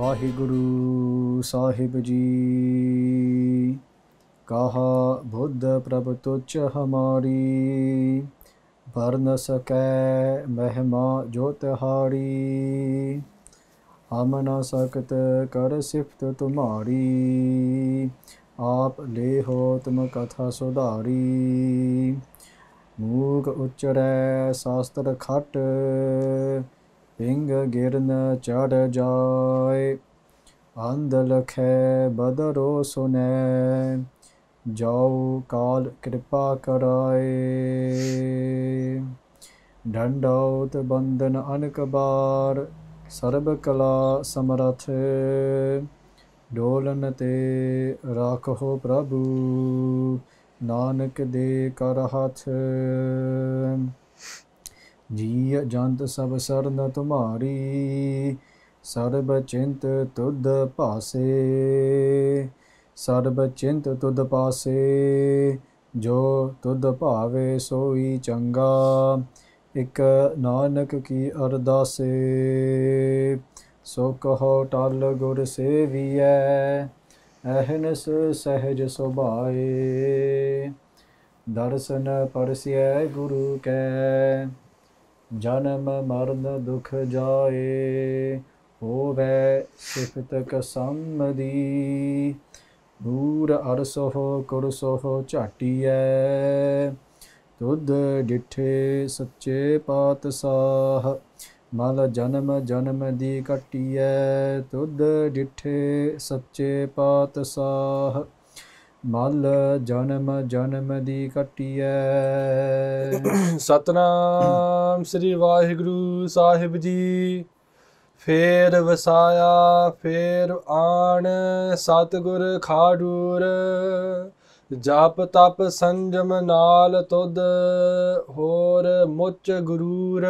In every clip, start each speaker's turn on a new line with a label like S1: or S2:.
S1: वागुरु साहिब जी कहा बुद्ध प्रभ तुच्छ हमारी भर न सके महमा जो तिहारी हम न सकत कर सिफ्त तुम्हारी आप ले हो तुम कथा सुधारी ਮੂਰਖ ਉਚਰੈ ਸਾਸਤਰ ਖਟ ਪਿੰਗ ਗਿਰਨ ਚੜ ਜਾਏ ਅੰਧ ਲਖੈ ਬਦਰੋ ਸੁਨੈ ਜਾਉ ਕਾਲ ਕਿਰਪਾ ਕਰਾਏ ਡੰਡੌਤ ਬੰਦਨ ਅਨਕ ਬਾਰ ਸਰਬ ਕਲਾ ਸਮਰਥ ਡੋਲਨ ਤੇ ਰਾਖੋ ਪ੍ਰਭੂ नानक दे कर हथ जी जंत सब सरन तुम्हारी सर्ब चिंत तुद पासे सर्ब चिंत तुद पासे जो तुद पावे सोई चंगा एक नानक की अरदासे सुख हो टल गुर सेवी है अहनस सहज सोबाए दर्शन परस्य गुरु कै जन्म मरण दुख जाए हो वै सिफत कसमदी दूर अरसो झाटी है तुद डिठे सच्चे पातशाह ਮਲ ਜਨਮ ਜਨਮ ਦੀ ਕਟਿਐ ਤੁਧ ਡਿਠੇ ਸੱਚੇ ਪਾਤਸ਼ਾਹ ਮਲ ਜਨਮ ਜਨਮ ਦੀ ਕਟਿਐ ਸਤਨਾਮ ਸ੍ਰੀ ਵਾਹਿਗੁਰੂ ਸਾਹਿਬ ਜੀ ਫੇਰ ਵਸਾਇਆ ਫੇਰ ਆਣ ਸਤਗੁਰ ਖਾੜੂਰ ਜਪ ਤਪ ਸੰਜਮ ਨਾਲ ਤੁਧ ਹੋਰ ਮੁੱਚ ਗੁਰੂਰ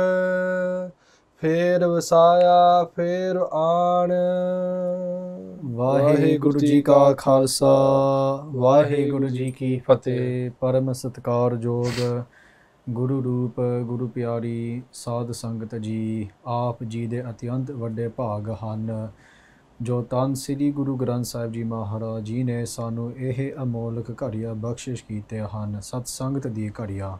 S1: ਫੇਰ ਵਸਾਇਆ ਫੇਰ ਆਣ ਵਾਹਿਗੁਰੂ ਜੀ ਕਾ ਖਾਲਸਾ ਵਾਹਿਗੁਰੂ ਜੀ ਕੀ ਫਤਿਹ ਪਰਮ ਸਤਕਾਰਯੋਗ ਗੁਰੂ ਰੂਪ ਗੁਰੂ ਪਿਆਰੀ ਸਾਧ ਸੰਗਤ ਜੀ ਆਪ ਜੀ ਦੇ ਅਤਿਅੰਤ ਵੱਡੇ ਭਾਗ ਹਨ ਜੋ ਤਨ ਸ੍ਰੀ ਗੁਰੂ ਗ੍ਰੰਥ ਸਾਹਿਬ ਜੀ ਮਹਾਰਾਜ ਜੀ ਨੇ ਸਾਨੂੰ ਇਹ ਅਮੋਲਕ ਘੜੀਆਂ ਬਖਸ਼ਿਸ਼ ਕੀਤੇ ਹਨ ਸਤ ਸੰਗਤ ਦੀ ਘੜੀਆਂ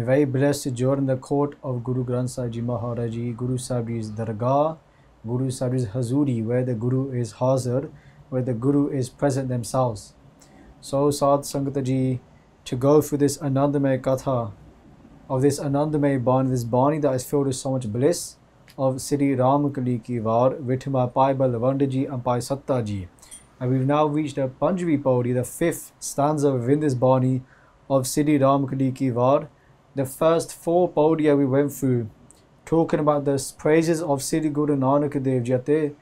S1: are very blessed during the court of Guru Granth Sahib Ji Maharaj Ji, Guru Sahib Ji's Dargah, Guru Sahib Ji's Hazuri, where the Guru is Hazar, where the Guru is present themselves. So Sadh Sangat Ji, to go through this Anandamay Katha, of this Anandamay Bani, this Bani that is filled with so much bliss, of Sri Ramakali Ki Var, Vithma Pai Ji, and Pai Satta Ji. And we've now reached the Panjavi Pauri, the fifth stanza within this Bani of Sri Ramakali Ki Var, the first four podiya we went through, talking about the praises of Sri Guru Nanak Dev Jate,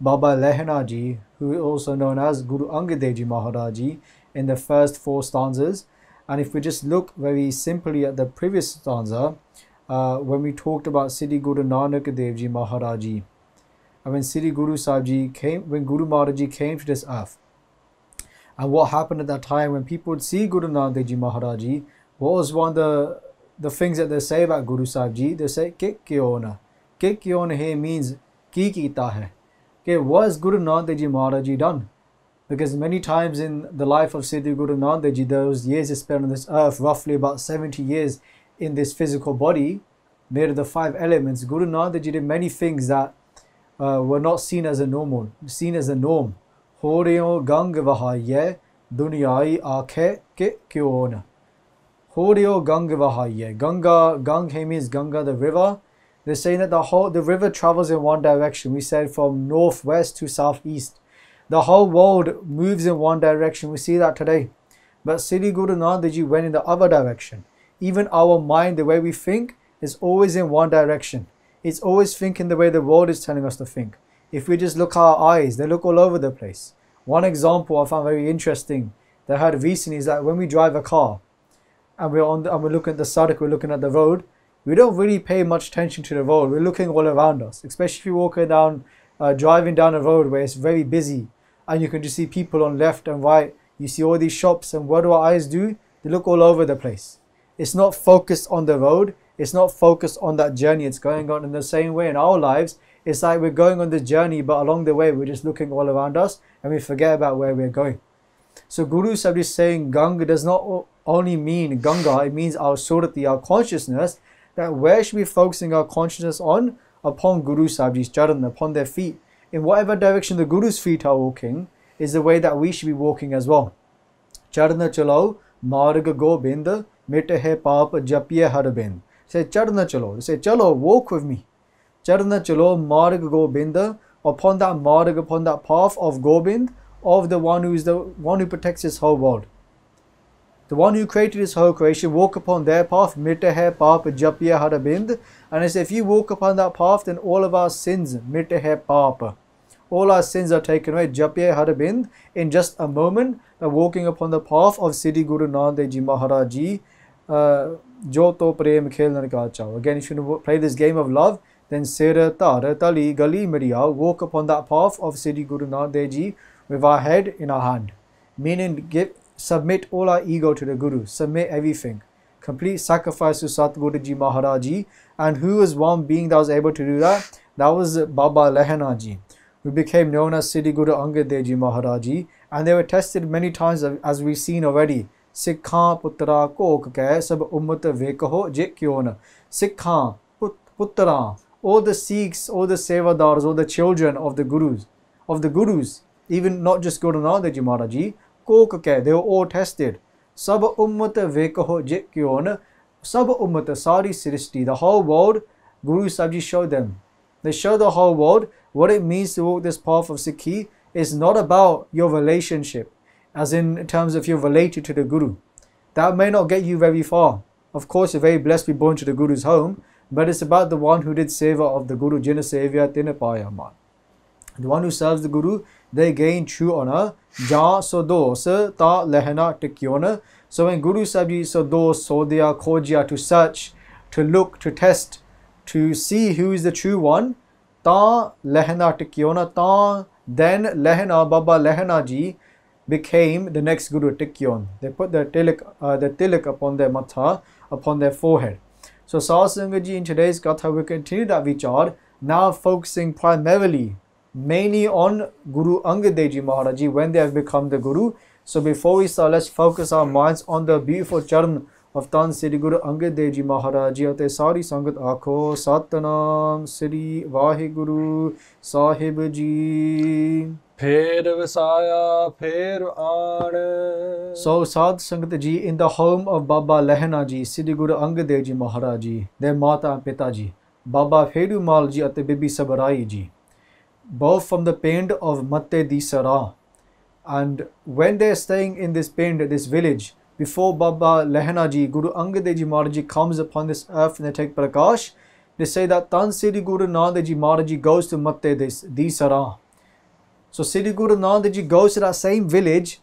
S1: Baba Lehna Ji, who is also known as Guru Angad Dev Ji Maharaj Ji, in the first four stanzas. And if we just look very simply at the previous stanza, uh, when we talked about Sri Guru Nanak Dev Ji Maharaj Ji, and when Sri Guru Sahib Ji came, when Guru Maharaj Ji came to this earth, and what happened at that time when people would see Guru Nanak Dev Ji Maharaj Ji, what was one of the the things that they say about Guru Sahib Ji, they say ke kiona. Ke kiona he means ki kita hai. Okay, what has Guru Nanak Ji Maharaj Ji done? Because many times in the life of Siddhi Guru Nanak Ji, those years he spent on this earth, roughly about 70 years in this physical body, made of the five elements, Guru Nanak Ji did many things that uh, were not seen as a normal, seen as a norm. Horeo gang vahaye duniyai aakhe ke kiona. Horyo Gangavahaya. Ganga, Ganghe means Ganga, the river. They're saying that the whole the river travels in one direction. We said from northwest to southeast. The whole world moves in one direction. We see that today. But Sri Guru Nanak Ji went in the other direction. Even our mind, the way we think, is always in one direction. It's always thinking the way the world is telling us to think. If we just look our eyes, they look all over the place. One example I found very interesting that I heard recently is that when we drive a car, and we're on the, and we're looking at the sadak, we're looking at the road, we don't really pay much attention to the road. We're looking all around us, especially if you're walking down, uh, driving down a road where it's very busy, and you can just see people on left and right. You see all these shops, and what do our eyes do? They look all over the place. It's not focused on the road. It's not focused on that journey. It's going on in the same way in our lives. It's like we're going on the journey, but along the way, we're just looking all around us and we forget about where we're going. So Guru Sahib is saying Ganga does not only mean Ganga, it means our surati, our consciousness, that where should we be focusing our consciousness on? Upon Guru Sahibji's charan, upon their feet. In whatever direction the Guru's feet are walking, is the way that we should be walking as well. Charna chalo, marga gobind, mite hai paap japye harabind. Say charna chalo, say chalo, walk with me. Charna chalo, marga gobind, upon that marg, upon that path of Gobind, of the one who is the one who protects his whole world. The one who created his whole creation walk upon their path, mitahe paap japya harabind. And he said, if you walk upon that path, then all of our sins, mitahe paap. All our sins are taken away, japya harabind, in just a moment by walking upon the path of Siddhi Guru Nanak Ji Maharaj Ji. Uh, prem khel Again, if you play this game of love, then sira tara tali gali miriya, walk upon that path of Siddhi Guru Nanak Ji with our head in our hand. Meaning, give Submit all our ego to the Guru. Submit everything. Complete sacrifice to Satguruji Maharaji. And who was one being that was able to do that? That was Baba Lehanaji, who became known as Siddhi Guru Angad Deji Maharaji. And they were tested many times, as we've seen already. ਸਿੱਖਾਂ ਪੁੱਤਰਾ Coke ਕਹਿ ਸਭ ਉਮਤ ਵੇਖੋ ਜੇ ਕਿਉ ਨ all the Sikhs, all the Sevadars, all the children of the Gurus, of the Gurus, even not just Guru Nanak Dev Maharaji, कोक कह दो ओ ठहस्तिड सब उम्मत वे कहो जे क्योन सब ummata, sorry, srishti, the whole world, Guru Sabji showed them. They showed the whole world what it means to walk this path of Sikhi is not about your relationship, as in terms of your are related to the Guru. That may not get you very far. Of course, you're very blessed be born to the Guru's home, but it's about the one who did seva of the Guru, Jina Savior, Tinapayama. The one who serves the Guru, they gain true honor. Ja sodo do se ta lehena tikyona. So when Guru Sabji sodo do sodhya to search, to look, to test, to see who is the true one, ta lehena tikyona ta then lehena Baba Lehena ji became the next Guru Tikyon. They put their tilak, uh, their tilak upon their matha, upon their forehead. So Sahasanga in today's gatha will continue that vichar, now focusing primarily mainly on Guru Angad Dev Ji Maharaj Ji when they have become the Guru. So before we start, let's focus our minds on the beautiful charm of Tan Sri Guru Angad Dev Ji Maharaj Ji ਅਤੇ ਸਾਰੀ ਸੰਗਤ ਆਖੋ ਸਤਨਾਮ ਸ੍ਰੀ ਵਾਹਿਗੁਰੂ ਸਾਹਿਬ ਜੀ ਫੇਰ ਵਸਾਇਆ ਫੇਰ ਆਣ ਸੋ sadh sangat ji in the home of Baba Lehna ji Sri ਗੁਰੂ ਅੰਗਦ ਦੇਵ ਜੀ ਮਹਾਰਾਜ ਜੀ ਦੇ ਮਾਤਾ ਪਿਤਾ ਜੀ ਬਾਬਾ ਫੇਰੂ ਮਾਲ ਜੀ ਅਤੇ ਬੀਬੀ ਸਬਰਾਈ ਜੀ both from the Pind of Matte di Sara. And when they're staying in this Pind, this village, before Baba Lehanaji, Guru Angad Deji Maharaji comes upon this earth and they take Prakash, they say that Tan Siri Guru Nandaji Maharaj goes to Matte di Sara. So Siri Guru Nandaji goes to that same village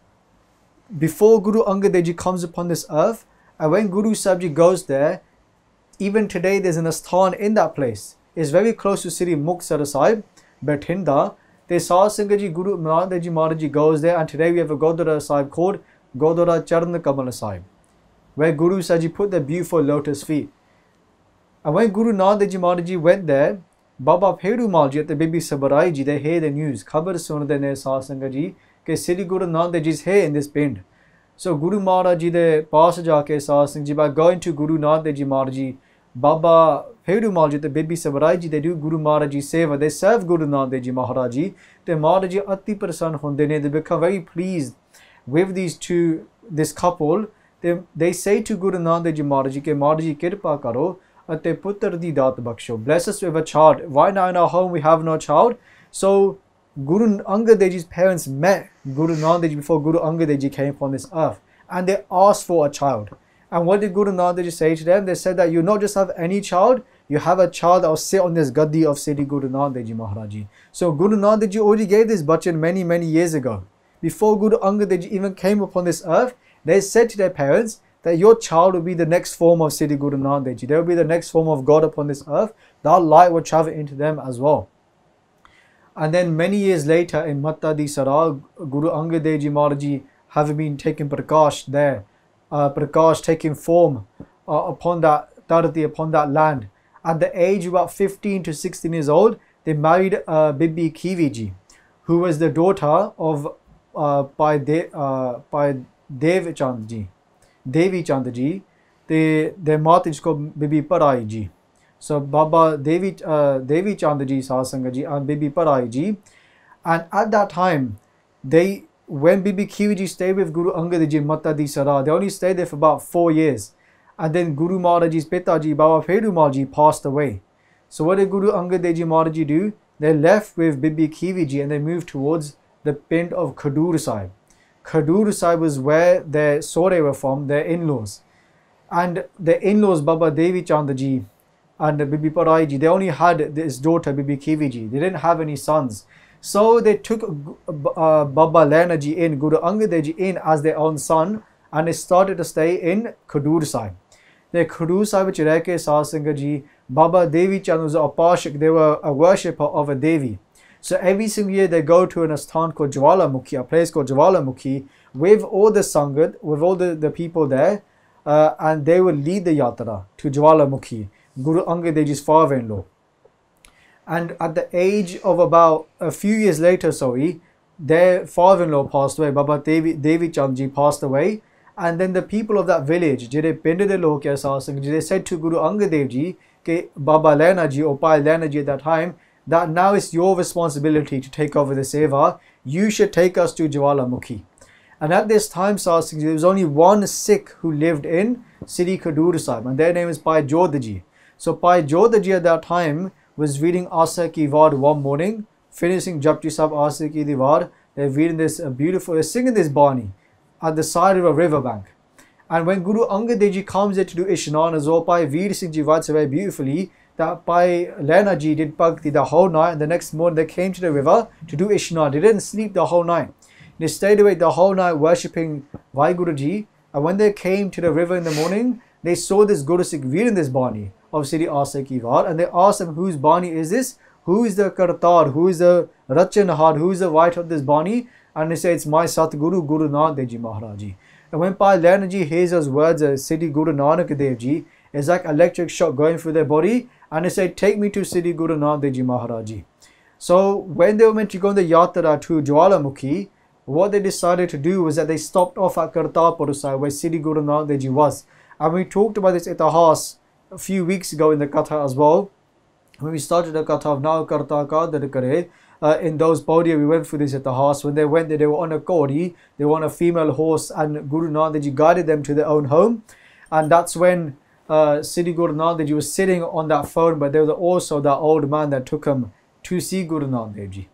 S1: before Guru Angad Deji comes upon this earth. And when Guru Sabji goes there, even today there's an asthan in that place. It's very close to Siri Muktsara Sahib. Bathinda, they saw Singh Ji Guru Nanak Dev Ji Maharaj Ji goes there and today we have a Godwara Sahib called Godwara Charan Kamala Sahib where Guru Saji put the beautiful lotus feet. And when Guru Nanak Dev Ji Maharaj Ji went there, Baba Pheru Malji at the Bibi Sabarai Ji, they heard the news. Khabar sunde ne Sah Sangha Ji ke Sri Guru Nanak Dev Ji is here in this pind. So Guru Maharaj Ji they pass ja ke Sah Sangha Ji by going to Guru Nanak Dev Ji Maharaj Ji Baba Heru Maharaj ਤੇ ਬੇਬੀ ਸਵਰਾਈ ਜੀ ਦੇ do Guru Maharaj ਜੀ ਸੇਵਾ they serve Guru Nanak ji Maharaj ji ਤੇ Maharaj ji ਅਤੀ ਪ੍ਰਸੰਨ ਹੁੰਦੇ ਨੇ they become very pleased with these two this couple they they say to Guru Nanak ji Maharaj ji ਕਿ Maharaj ji ਕਿਰਪਾ ਕਰੋ ਅਤੇ ਪੁੱਤਰ ਦੀ ਦਾਤ ਬਖਸ਼ੋ bless us with a child why not in our home we have no child so Guru Angad Dev ji's parents met Guru Nanak ji before Guru Angad Dev ji came upon this earth and they asked for a child And what did Guru Nanak say to them? They said that you not just have any child, you have a child that will sit on this gaddi of Siddhi Guru Nanak Ji Maharaji. So Guru Nanak Ji already gave this bachan many, many years ago. Before Guru Angad Ji even came upon this earth, they said to their parents that your child will be the next form of Siddhi Guru Nanak Ji. They will be the next form of God upon this earth. That light will travel into them as well. And then many years later in Matta Di Saral, Guru Angad Dev Ji Maharaji having been taken Prakash there, uh, God's taking form uh, upon that Tarati, upon that land. At the age of about 15 to 16 years old, they married uh, Bibi Kiviji, who was the daughter of uh, by, De, uh, by Dev Chandji, Devi Chandji. They, their mother is called Bibi Paraiji. So Baba Devi, uh, Devi Chandji Sahasanga and Bibi Paraiji. And at that time, they when Bibi stayed with Guru Angad Ji Di Sara, they only stayed there for about four years. And then Guru Maharaj's Petaji Baba Perumalji, passed away. So what did Guru Angad Ji Maharaji do? They left with Bibi Kiriji and they moved towards the pind of Khadur Sahib. Khadur Sahib was where their Sore were from, their in-laws. And the in-laws, Baba Devi Chandaji and Bibi Parai they only had this daughter, Bibi Kiriji. They didn't have any sons. So they took uh, Baba Lerna in, Guru Angad Ji in as their own son and they started to stay in Khadur Sahib. The Khadur Sahib which Reke Sahasanga Baba Devi Chand a they were a worshipper of a Devi. So every single year they go to an Astan called Jawalamukhi, a place called Jawalamukhi, with all the Sangat, with all the, the people there, uh, and they will lead the yatra to Jawalamukhi, Guru Angad Dev's father-in-law and at the age of about a few years later, sorry, their father-in-law passed away, Baba Devi, Devi Chandji passed away. And then the people of that village, ਜਿਹੜੇ ਪਿੰਡ ਦੇ ਲੋਕ ਐ ਸਾਧ said to Guru Angad Dev ji ਕਿ Baba ਲੈਣਾ ਜੀ or ਪਾਇ ਲੈਣਾ at that time that now it's your responsibility to take over the seva. You should take us to Jawalamukhi. And at this time, Sahas there was only one Sikh who lived in Siri Khadur Sahib, and their name is Pai Jodhaji. So Pai Jodhaji at that time was reading Asa ki Var one morning, finishing Japji Sab Asa ki Divar, they're reading this uh, beautiful, they're singing this Bani at the side of a riverbank. And when Guru Angad Dev comes there to do Ishna, as well, Pai Veer Singh Ji writes very beautifully that Pai Lena Ji did bhakti the whole night and the next morning they came to the river to do Ishna. They didn't sleep the whole night. They stayed awake the whole night worshipping Vaiguru Ji. And when they came to the river in the morning, they saw this Guru Sikh Veer in this Bani of Shri Asif Kivar and they asked him whose Bani is this? Who is the Kartar? Who is the Ratchanahar? Who is the wife of this Bani? And he said, it's my Satguru Guru Nanak Dev Ji Maharaji. And when Pai Lernaji hears those words of uh, Siddhi Guru Nanak Dev Ji, it's like electric shock going through their body and they said, take me to Siddhi Guru Nanak Dev Ji Maharaji. So when they were meant to go on the Yatra to Jawalamukhi, what they decided to do was that they stopped off at Kartarpur Sahib where Siddhi Guru Nanak Dev Ji was. And we talked about this itahas a few weeks ago in the Qatar as well. When we started the Qatar of now, Qatar Qatar uh, in those podium. We went through this at the house. When they went there, they were on a Kauri, they were on a female horse, and Guru Nanak Ji guided them to their own home. And that's when uh, Siddhi Guru Nanak Ji was sitting on that phone, but there was also that old man that took him to see Guru Nanak Ji.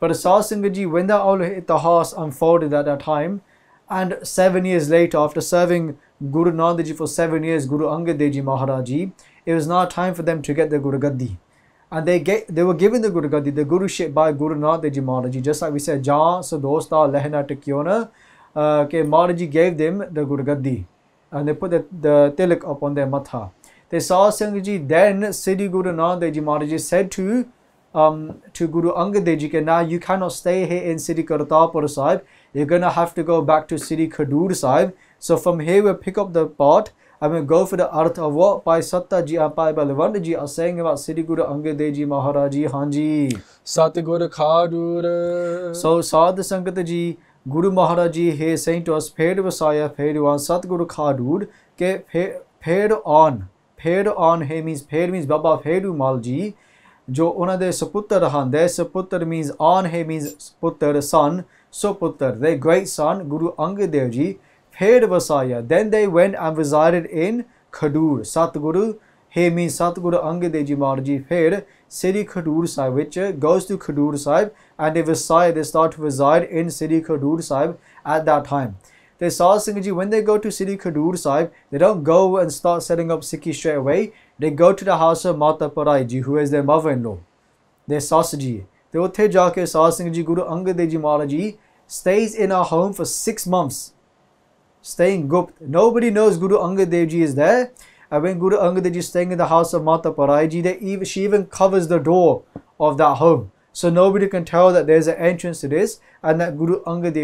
S1: But Sasanga Ji, when that all hit the Haas, unfolded at that time, and seven years later, after serving Guru Nanak Ji for seven years, Guru Angad Ji Maharaj Ji, it was now time for them to get the Guru Gaddi. And they get, they were given the Guru Gaddi, the Guruship by Guru Nanak Ji Maharaj Ji. Just like we said, Ja Sadosta Lehna Takyona, uh, okay, Maharaj Ji gave them the Guru Gaddi. And they put the, the tilak upon their matha. They saw Sangh Ji, then Siddhi Guru Nanak Dev Ji Maharaj Ji said to um, to Guru Angad Dev Ji, now you cannot stay here in Siddhi Kartarpur Sahib. You're going to have to go back to Siddhi Khadur Sahib So from here we we'll pick up the part and we we'll go for the arth of what Pai Satta Ji and Pai Balwant Ji are saying about Siddhi Guru Angad Ji Maharaji Hanji. Satguru Khadur. So Sadhu Sangat Ji Guru Maharaj Ji here saying to us, Fade Vasaya, Fade on Satguru Khadur, ke Fade on. Fade on here means, Fade means Baba Fedu Mal Ji. ਜੋ ਉਹਨਾਂ ਦੇ ਸੁਪੁੱਤਰ ਹਨ ਦੇ ਸੁਪੁੱਤਰ means ਔਨ ਹੈ means ਪੁੱਤਰ ਸਨ ਸੁਪੁੱਤਰ ਦੇ ਗ੍ਰੇਟ ਸਨ ਗੁਰੂ ਅੰਗਦ ਦੇਵ ਜੀ paid Vasaya. Then they went and resided in Khadur. Satguru, he means Satguru Angadeji Maharaj. paid hid Siri Khadur Sahib, which uh, goes to Khadur Sahib, and they reside, they start to reside in Siri Khadur Sahib at that time. They saw ah, Singh when they go to Siri Khadur Sahib, they don't go and start setting up Sikhi straight away. They go to the house of Mata Parai Ji, who is their mother-in-law, their Sasaji. They ਉੱਥੇ ਜਾ ਕੇ ਸਾਧ Guru Angadeji Guru stays in our home for 6 months staying Gupt. Nobody knows Guru Angad Dev Ji is there. And when Guru Angad Dev Ji is staying in the house of Mata Parai Ji, even, she even covers the door of that home. So nobody can tell that there's an entrance to this and that Guru Angad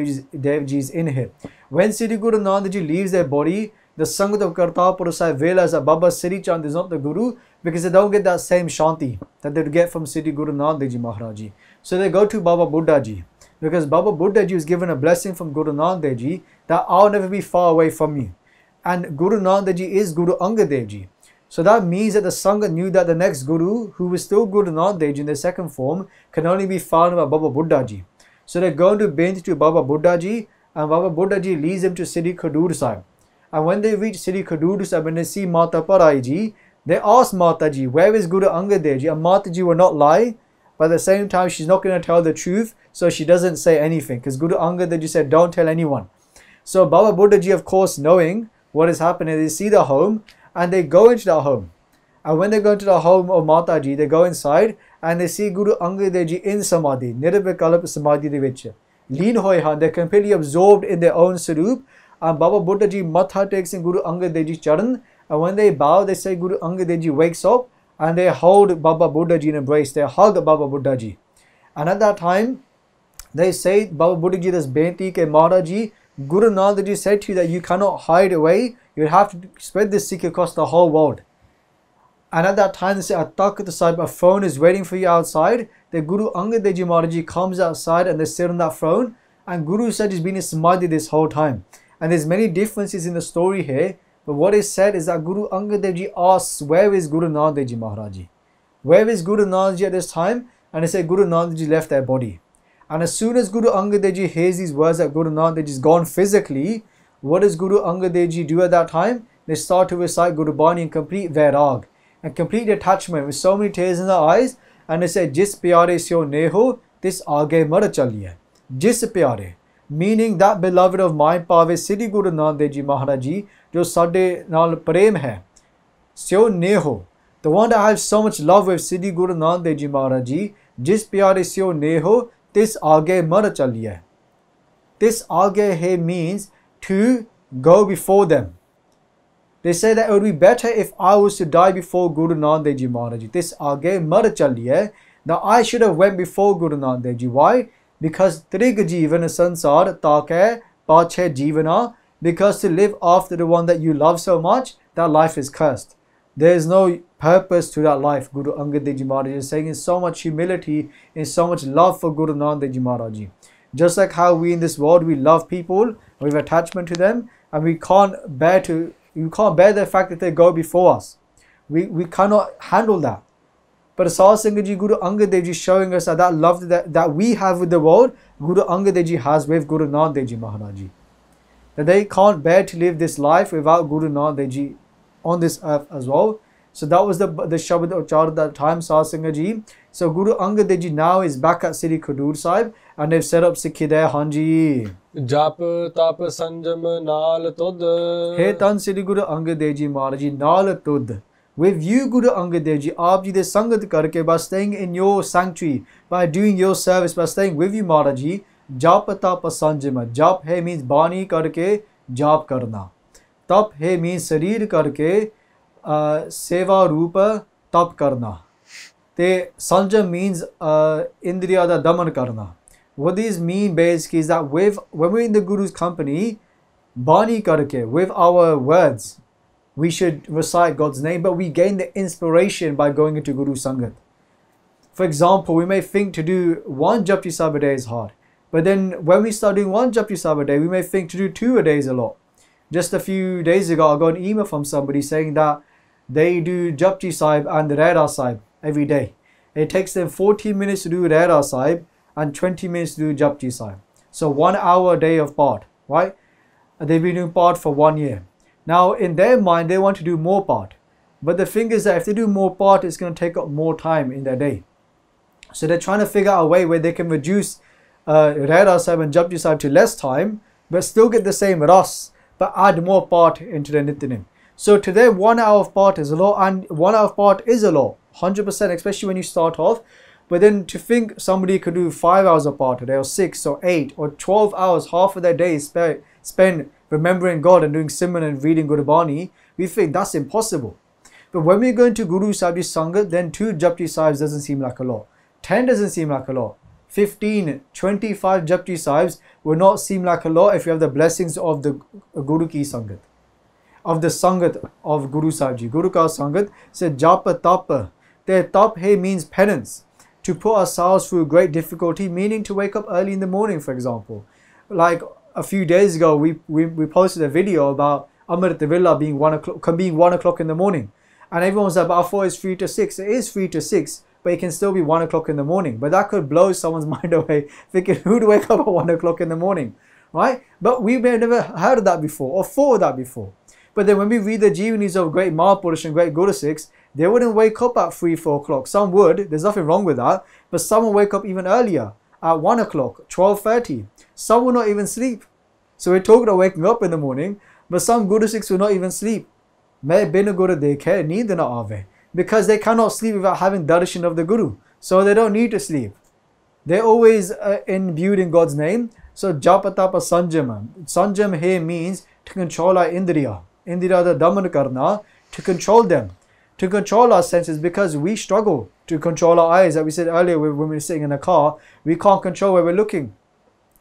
S1: Dev Ji, is in here. When Siddhi Guru Nanak Ji leaves their body, the Sangat of Kartarpur Sahib realize that Baba Siri Chand is not the Guru because they don't get that same Shanti that they get from Siddhi Guru Nanak Ji Maharaj Ji. So they go to Baba Buddha Ji because Baba Buddha Ji was given a blessing from Guru Nanak Ji that I'll never be far away from you. And Guru Nanak Ji is Guru Angad Dev Ji. So that means that the Sangha knew that the next Guru, who was still Guru Nanak Ji in the second form, can only be found by Baba Buddha Ji. So they're going to Bind to Baba Buddha Ji, and Baba Buddha Ji leads them to Sidi Khadur Sahib. And when they reach Sidi Khadur Sahib and they see Mata Parai Ji, they ask Mataji, where is Guru Angad Dev Ji? And Mataji will not lie, but at the same time, she's not going to tell the truth, so she doesn't say anything. Because Guru Angad Dev Ji said, don't tell anyone. So Baba Buddha Ji, of course, knowing what is happening, they see the home and they go into the home. And when they go into the home of Mataji, they go inside and they see Guru Angad Ji in Samadhi, nirvikalpa Samadhi de Lean hoye han, they're completely absorbed in their own sarup. And Baba Buddha Ji Matha takes in Guru Angad Ji Charan. And when they bow, they say Guru Angad Ji wakes up and they hold Baba Buddha Ji in embrace. They hug Baba Buddha Ji. And at that time, they say Baba Buddha Ji, this Benti ke Mara Ji, Guru Nanak Ji said to you that you cannot hide away, you have to spread this sikh across the whole world. And at that time, they say, the Sahib, a phone is waiting for you outside. The Guru Angad Deji Maharaj Ji comes outside and they sit on that phone. And Guru said he's been in samadhi this whole time. And there's many differences in the story here. But what is said is that Guru Angad Deji Ji asks, where is Guru Nanak Ji Maharaj Ji? Where is Guru Nanak Ji at this time? And they say Guru Nanak Ji left their body. And as soon as Guru Angad Dev Ji hears these words that Guru Nanak Dev Ji is gone physically, what does Guru Angad Dev Ji do at that time? They start to recite Guru Bani and complete vairag and complete detachment with so many tears in their eyes and they say, Jis pyare syo neho, this aage mar chaliye. Jis pyare, meaning that beloved of mine pave Siddhi Guru Nanak Dev Ji Maharaj Ji, jo sade naal prem hai, Sio neho, the one that I have so much love with Siddhi Guru Nanak Dev Ji Maharaj Ji, jis pyare syo neho, this alge marachalia. This alge here means to go before them. They say that it would be better if I was to die before Guru Nanak Ji Maharaj. This alge marachalia. Now I should have went before Guru Nanak Ji. Why? Because Trigajivan Sansar Take Pache Jivana. Because to live after the one that you love so much, that life is cursed. There is no purpose to that life, Guru Angad Deji Maharaj is saying in so much humility, in so much love for Guru Nanak Deji Maharaj Just like how we in this world, we love people, we have attachment to them, and we can't bear to, you can't bear the fact that they go before us. We, we cannot handle that. But Asal Sanghaji, Guru Angad Deji showing us that, that love that, that we have with the world, Guru Angad Deji has with Guru Nanak Deji Maharaj That they can't bear to live this life without Guru Nanak Deji on this earth as well. So that was the the Shabad Uchar at that time, Sar Singh Ji. So Guru Angad Dev Ji now is back at Sri Khadur Sahib and they've set up Sikhi there, Hanji. Jap Tap Sanjam Nal Tud. Hey Tan Sri Guru Angad Dev Ji Maharaj Ji, Nal Tud. With you, Guru Angad Dev Ji, Aap Ji de Sangat Karke, by staying in your sanctuary, by doing your service, by staying with you, Maharaj Ji, Jap Tap Sanjam. Jap, hey, means Bani Karke, Jap Karna. तप हे मी शरीर करके सेवा रूप तप करना ते sanjam means indriya da daman karna. What this means basically is that when we're in the guru's company, bani karke with our words, we should recite God's name, but we gain the inspiration by going into guru sangat. For example, we may think to do one japji sab is hard, but then when we start doing one japji sab day, we may think to do two a day is a lot. Just a few days ago, I got an email from somebody saying that they do Japji Sahib and Rehra Sahib every day. It takes them 14 minutes to do Rehra Sahib and 20 minutes to do Japji Sahib. So one hour a day of part, right? They've been doing part for one year. Now, in their mind, they want to do more part. But the thing is that if they do more part, it's going to take up more time in their day. So they're trying to figure out a way where they can reduce uh, Rehra Sahib and Japji Sahib to less time, but still get the same Ras but add more part into the nitinim. So today, one hour of part is a law, and one hour of part is a law, 100%, especially when you start off. But then to think somebody could do five hours of part today, or six, or eight, or 12 hours, half of their day spend spent remembering God and doing simran and reading Gurubani, we think that's impossible. But when we go into Guru Sahib's Sangat, then two Japji Sahibs doesn't seem like a law. Ten doesn't seem like a law. 15, 25 Japji Sahibs will not seem like a lot if you have the blessings of the Guru Ki Sangat, of the Sangat of Guru Sahib Ji. Guru Ka Sangat said Japa Tapa. Their tap here means penance, to put ourselves through great difficulty, meaning to wake up early in the morning, for example. Like a few days ago, we, we, we posted a video about Amrit Villa being one o'clock, being one o'clock in the morning. And everyone's like, but I thought it's three to six. It is three to six, but it can still be one o'clock in the morning. But that could blow someone's mind away thinking, who'd wake up at one o'clock in the morning, right? But we may have never heard of that before or thought of that before. But then when we read the Jivanis of great Mahapurush and great Guru they wouldn't wake up at 3, 4 o'clock. Some would, there's nothing wrong with that, but some will wake up even earlier at 1 o'clock, 12.30. Some will not even sleep. So we're talking about waking up in the morning, but some Guru Sikhs will not even sleep. May be ਗੁਰ ਦੇਖੇ ਨੀਂਦ ਨਾ ਆਵੇ because they cannot sleep without having darshan of the Guru. So they don't need to sleep. They're always uh, imbued in God's name. So Japatapa Sanjama. Sanjam here means to control our indriya. Indriya the daman karna, to control them. To control our senses because we struggle to control our eyes. As like we said earlier when we were sitting in a car, we can't control where we're looking.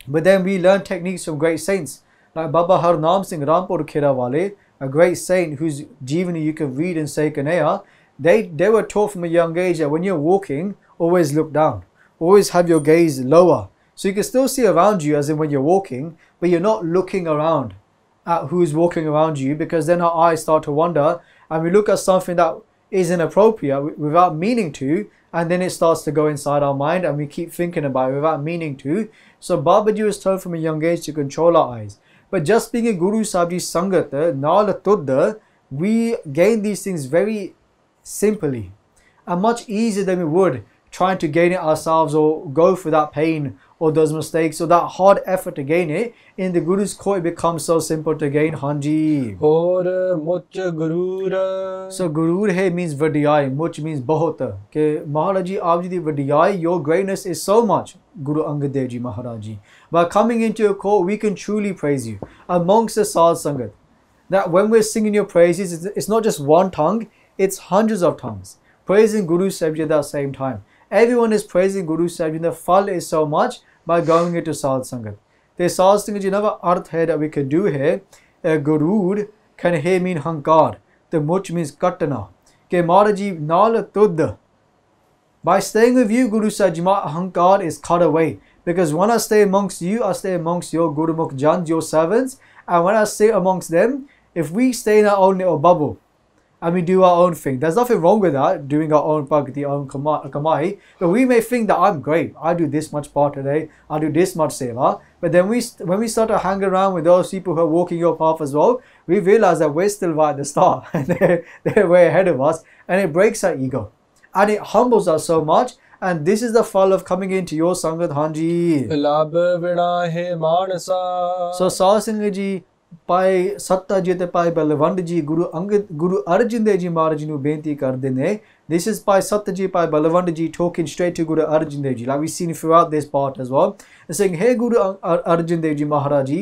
S1: But then we learn techniques from great saints like Baba Harnam Singh Rampur Prakash Wale, a great saint whose Jivani you can read in Sekhaneya. They, they were taught from a young age that when you're walking, always look down. Always have your gaze lower. So you can still see around you as in when you're walking, but you're not looking around at who's walking around you because then our eyes start to wander and we look at something that is inappropriate without meaning to and then it starts to go inside our mind and we keep thinking about it without meaning to. So Babaji was told from a young age to control our eyes. But just being a Guru Sabji Sangat, Nala Tudda, we gain these things very simply and much easier than we would trying to gain it ourselves or go through that pain or those mistakes or that hard effort to gain it. In the Guru's court, it becomes so simple to gain Hanji. So guru he means vadiyai, much means bahota. Okay, Maharaji Abjidi vadiyai, your greatness is so much, Guru Angad Dev Ji Maharaji. By coming into your court, we can truly praise you amongst the Sal Sangat. That when we're singing your praises, it's not just one tongue, it's hundreds of times. Praising Guru Sahib at the same time. Everyone is praising Guru Sahib The fall is so much by going into Sal Sangat. The Sal Sangat, you know what that we can do here. A Gurud can he mean hankar. The much means katana. Ke Maharaji nal tud. By staying with you, Guru Sahib my hankar is cut away. Because when I stay amongst you, I stay amongst your Gurumukh Jans, your servants. And when I stay amongst them, if we stay in our own little bubble, and we do our own thing. There's nothing wrong with that, doing our own bhakti, our own kamai. But we may think that I'm great. I do this much part today. I do this much seva. But then we, when we start to hang around with those people who are walking your path as well, we realize that we're still right at the start. and they're, they're way ahead of us. And it breaks our ego. And it humbles us so much. And this is the fall of coming into your Sangat Hanji. So Sarasanga Ji, ਪਾਏ ਸੱਤਾ ਜੀ ਤੇ ਪਾਏ ਬਲਵੰਡ ਜੀ ਗੁਰੂ ਅੰਗਦ ਗੁਰੂ ਅਰਜਨ ਦੇਵ ਜੀ ਮਹਾਰਾਜ ਨੂੰ ਬੇਨਤੀ ਕਰਦੇ ਨੇ this is by Sataji by Balavandaji talking straight to Guru Arjan Dev Ji like we've seen throughout this part as well and saying hey Guru Ar Arjan Dev Ji Maharaji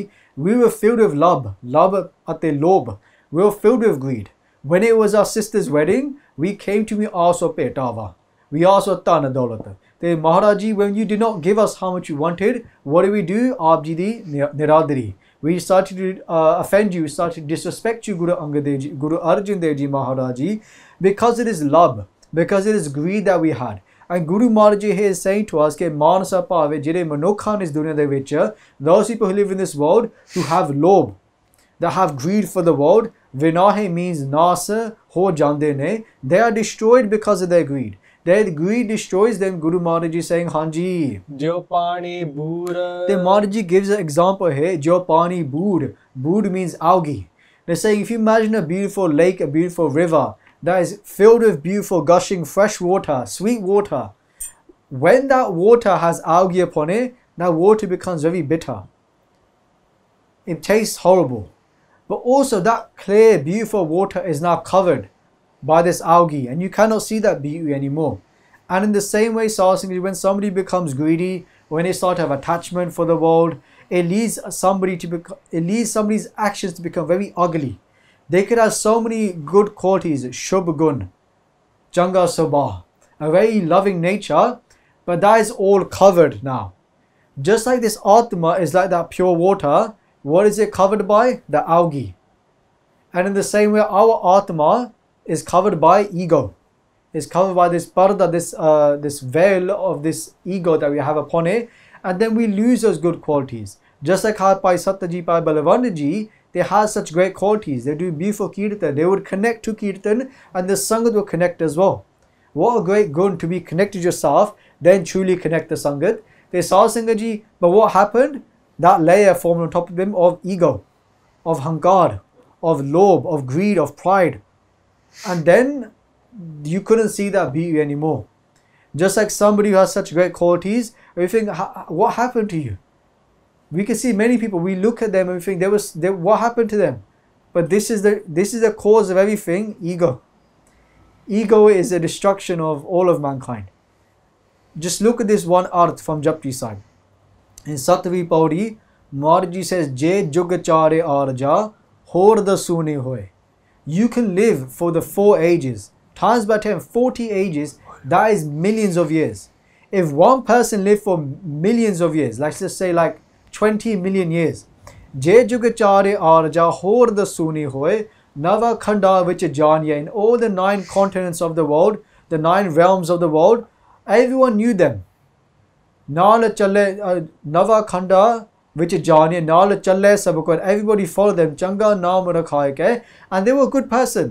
S1: we were filled with love love ate lob we were filled with greed when it was our sister's wedding we came to me also petava we also tana dolata ਤੇ ਮਹਾਰਾਜ ਜੀ when you did not give us how much you wanted what do we do ਆਪ ਜੀ ਦੀ ਨਿਰਾਦਰੀ we started to uh, offend you, started to disrespect you, Guru Angadeji, Guru Arjun Dev Ji Maharaj because it is love, because it is greed that we had. And Guru Maharaj Ji here is saying to us, "That manasa pave jire manokhan is dunya de those people who live in this world who have lobe, that have greed for the world, vinahe means nasa ho jandene. they are destroyed because of their greed. That greed destroys them, Guru Maharaj is saying, Hanji. Jopani Bura. the Maharaj gives an example here, Jopani Bur. Bur means algae. They're saying if you imagine a beautiful lake, a beautiful river that is filled with beautiful gushing fresh water, sweet water. When that water has algae upon it, that water becomes very bitter. It tastes horrible. But also that clear, beautiful water is now covered by this algae, and you cannot see that beauty anymore. And in the same way, sarcastically, when somebody becomes greedy, when they start to have attachment for the world, it leads somebody to become, it leads somebody's actions to become very ugly. They could have so many good qualities, shubgun, janga sabah, a very loving nature, but that is all covered now. Just like this atma is like that pure water, what is it covered by? The algae. And in the same way, our atma is covered by ego, is covered by this parda, this, uh, this veil of this ego that we have upon it, and then we lose those good qualities. Just like Harpai Sattaji Pai Balavandaji, they have such great qualities. They do beautiful kirtan. They would connect to kirtan and the Sangat will connect as well. What a great gun to be connected yourself, then truly connect the Sangat. They saw Sangaji, but what happened? That layer formed on top of them of ego, of hankar, of lobe, of greed, of pride. And then you couldn't see that beauty anymore. Just like somebody who has such great qualities, we think, what happened to you? We can see many people. We look at them and we think, there was, there, what happened to them? But this is the this is the cause of everything. Ego. Ego is the destruction of all of mankind. Just look at this one art from Japji Sahib. In Satvi Pauri, Marji says, Je jugachare arja, hor the suni hoy. You can live for the four ages. Times by 10, 40 ages, that is millions of years. If one person lived for millions of years, let's just say like 20 million years, ਜੇ ਜੁਗ ਚਾਰੇ ਆਰਜਾ ਹੋਰ ਦਸੂਨੀ ਹੋਏ ਨਵਾ ਖੰਡਾ Janya in all the nine continents of the world, the nine realms of the world, everyone knew them. ਨਾਲ ਚੱਲੇ ਨਵਾ ਖੰਡਾ ਵਿੱਚ ਜਾਣੇ ਨਾਲ ਚੱਲੇ ਸਭ ਕੋਲ everybody followed them Changa ਨਾਮ and they were a good person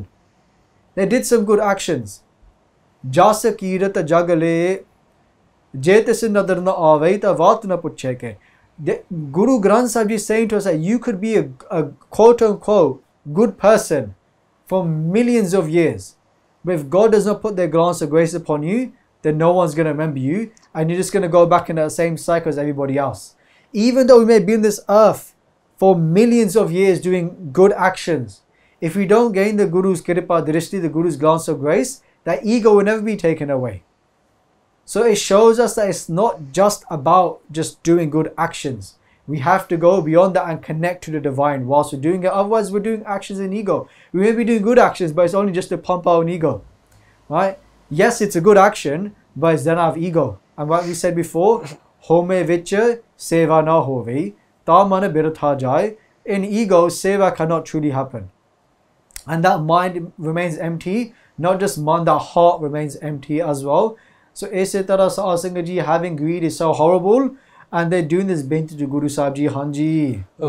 S1: they did some good actions Jasa ਕੀਰਤ ਜਗ ਲੈ ਜੇ ਤਿਸ ਨਦਰ ਨਾ Guru Granth Sahib is saying to us that you could be a, a quote unquote good person for millions of years. But if God does not put their glance of grace upon you, then no one's going to remember you and you're just going to go back into the same cycle as everybody else even though we may be on this earth for millions of years doing good actions, if we don't gain the Guru's kripa drishti, the Guru's glance of grace, that ego will never be taken away. So it shows us that it's not just about just doing good actions. We have to go beyond that and connect to the divine whilst we're doing it. Otherwise, we're doing actions in ego. We may be doing good actions, but it's only just to pump our ego. Right? Yes, it's a good action, but it's then out of ego. And what we said before, ਹੋਮੇ ਵਿੱਚ seva ਨਾ ਹੋਵੇ ਤਾਂ ਮਨ ਬਿਰਥਾ ਜਾਏ in ego, seva cannot truly happen. And that mind remains empty, not just man, that heart remains empty as well. So ase Esetara Saasangaji having greed is so horrible. And they're doing this binti to Guru Sahib Ji, Hanji.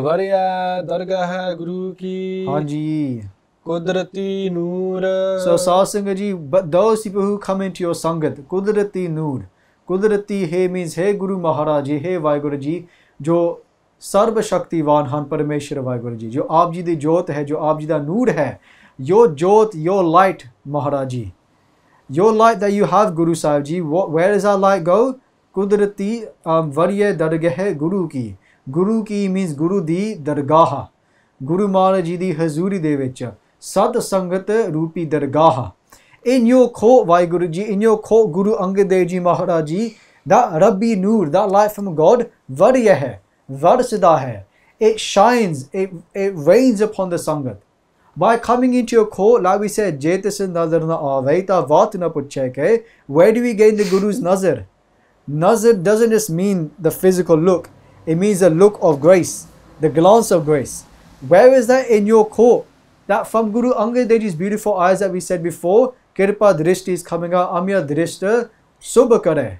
S1: Varya Dargah Guru Ki. Hanji. Kudrati Noor. So Saasangaji, but those people who come into your Sangat, Kudrati Noor. कुदरती हे means हे गुरु महाराज जी हे वाहगुरु जी ਜੋ ਸਰਬ ਸ਼ਕਤੀਵਾਨ ਹਨ ਪਰਮੇਸ਼ਰ ਵਾਹਿਗੁਰੂ ਜੀ ਜੋ ਆਪ ਜੀ ਦੀ ਜੋਤ ਹੈ ਜੋ ਆਪ ਜੀ ਦਾ ਨੂਰ ਹੈ ਯੋ ਜੋਤ ਯੋ light Maharaj ji your light that you have Guru Sahib ji where is our light ਗੋ ਕੁਦਰਤੀ ਵਰੀਏ ਦਰਗਹਿ ਗੁਰੂ ਕੀ ਗੁਰੂ ਕੀ ਮੀਨਸ ਗੁਰੂ ਦੀ ਦਰਗਾਹ ਗੁਰੂ ਮਹਾਰਾਜ ਜੀ ਦੀ ਹਜ਼ੂਰੀ ਦੇ ਵਿੱਚ ਸਤ ਸੰਗਤ ਰੂਪੀ ਦਰਗਾਹ Inyo Kho Vaiguruji, Inyo Kho Guru Angadeji Maharaji, that Rabbi Noor, that light from God, Varya hai, Varsida hai. It shines, it, it rains upon the Sangat. By coming into your court, like we said, Jetasan Nazarna Avaita Vatana Pucheke, where do we gain the Guru's Nazar? Nazar doesn't just mean the physical look, it means the look of grace, the glance of grace. Where is that in your court? That from Guru Angad Deji's beautiful eyes that we said before, Kirpa Drishti is coming out. Amya Drishta Subhakare.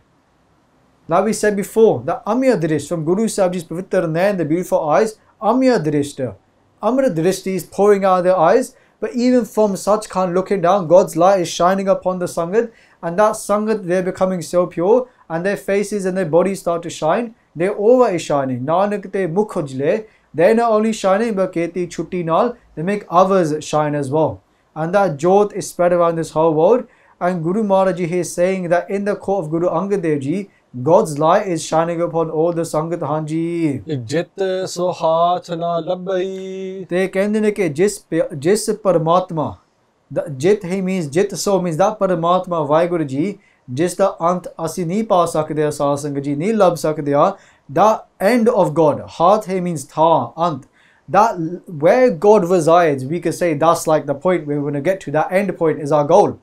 S1: Now we said before the Amya Drishti from Guru Sahibji's Pavitra Nain, the beautiful eyes, Amya Drishta. Amra Drishti is pouring out of their eyes. But even from such Khan looking down, God's light is shining upon the Sangat, and that Sangat they're becoming so pure, and their faces and their bodies start to shine. Their aura is shining. Nanak te mukhajle. They're not only shining, but keti chutti nal, they make others shine as well. And that jot is spread around this whole world. And Guru Maharaj here is saying that in the court of Guru Angad Dev Ji, God's light is shining upon all the Sangat Hanji. Jit so haath na labbai. They ਕਹਿੰਦੇ ਨੇ ਕਿ ਜਿਸ ਜਿਸ ਪਰਮਾਤਮਾ ਜਿਤ ਹੀ means ਜਿਤ ਸੋ means ਦਾ ਪਰਮਾਤਮਾ ਵਾਹਿਗੁਰੂ ਜੀ ਜਿਸ ਦਾ ਅੰਤ ਅਸੀਂ ਨਹੀਂ ਪਾ ਸਕਦੇ ਆ ਸਾਧ ਸੰਗਤ ਜੀ ਨਹੀਂ ਲੱਭ ਸਕਦੇ ਆ ਦਾ ਐਂਡ ਆਫ ਗੋਡ ਹਾਥ ਹੀ ਮੀਨਸ ਥਾ ਅੰਤ that where God resides, we could say that's like the point we're going to get to. That end point is our goal.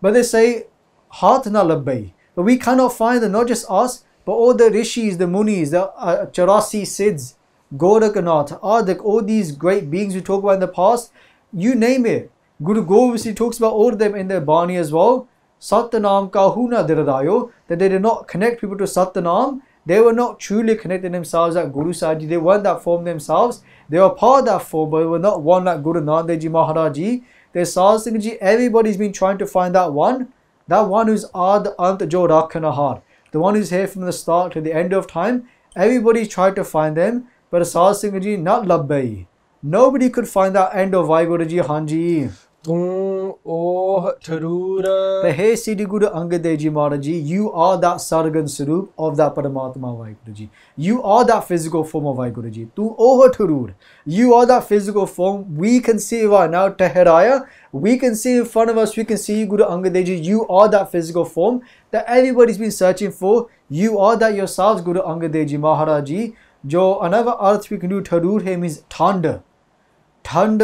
S1: But they say, Hatna labbay. But we cannot find them, not just us, but all the rishis, the munis, the uh, charasi sids, Gorakhnath, Adak, all these great beings we talk about in the past, you name it. Guru Govind talks about all of them in the Bani as well. Satnam Kahuna Diradayo, that they did not connect people to Satnam they were not truly connecting themselves at Guru Sahaji. They weren't that form themselves. They were part of that form, but they were not one like Guru Nanak Ji Maharaj Ji. There's Singh Ji. Everybody's been trying to find that one. That one who's Ad Ant Jo Rakhanahar. The one who's here from the start to the end of time. Everybody's tried to find them, but Sahib Singh Ji not Labbai. Nobody could find that end of Vaiguru Ji Hanji. ਤੂੰ ਉਹ ਠਰੂਰ ਪਹਿ ਸ੍ਰੀ ਗੁਰੂ ਅੰਗਦ ਦੇਵ ਜੀ ਮਹਾਰਾਜ ਜੀ you are ਦਾ ਸਰਗਨ ਸਰੂਪ of ਦਾ ਪਰਮਾਤਮਾ Waheguru ji you are the physical form of Waheguru ji ਤੂੰ ਉਹ ਠਰੂਰ you are the physical form we conceive ਆ ਨਾਉ ਟਹਿਰਾਇਆ we can see in front of us, we can see Guru Angad Dev Ji, you are that physical form that everybody's been searching for. You are that yourselves, Guru Angad Dev Ji Maharaj Ji. Jo another earth we can do, Tarur him is thunder. ਠੰਡ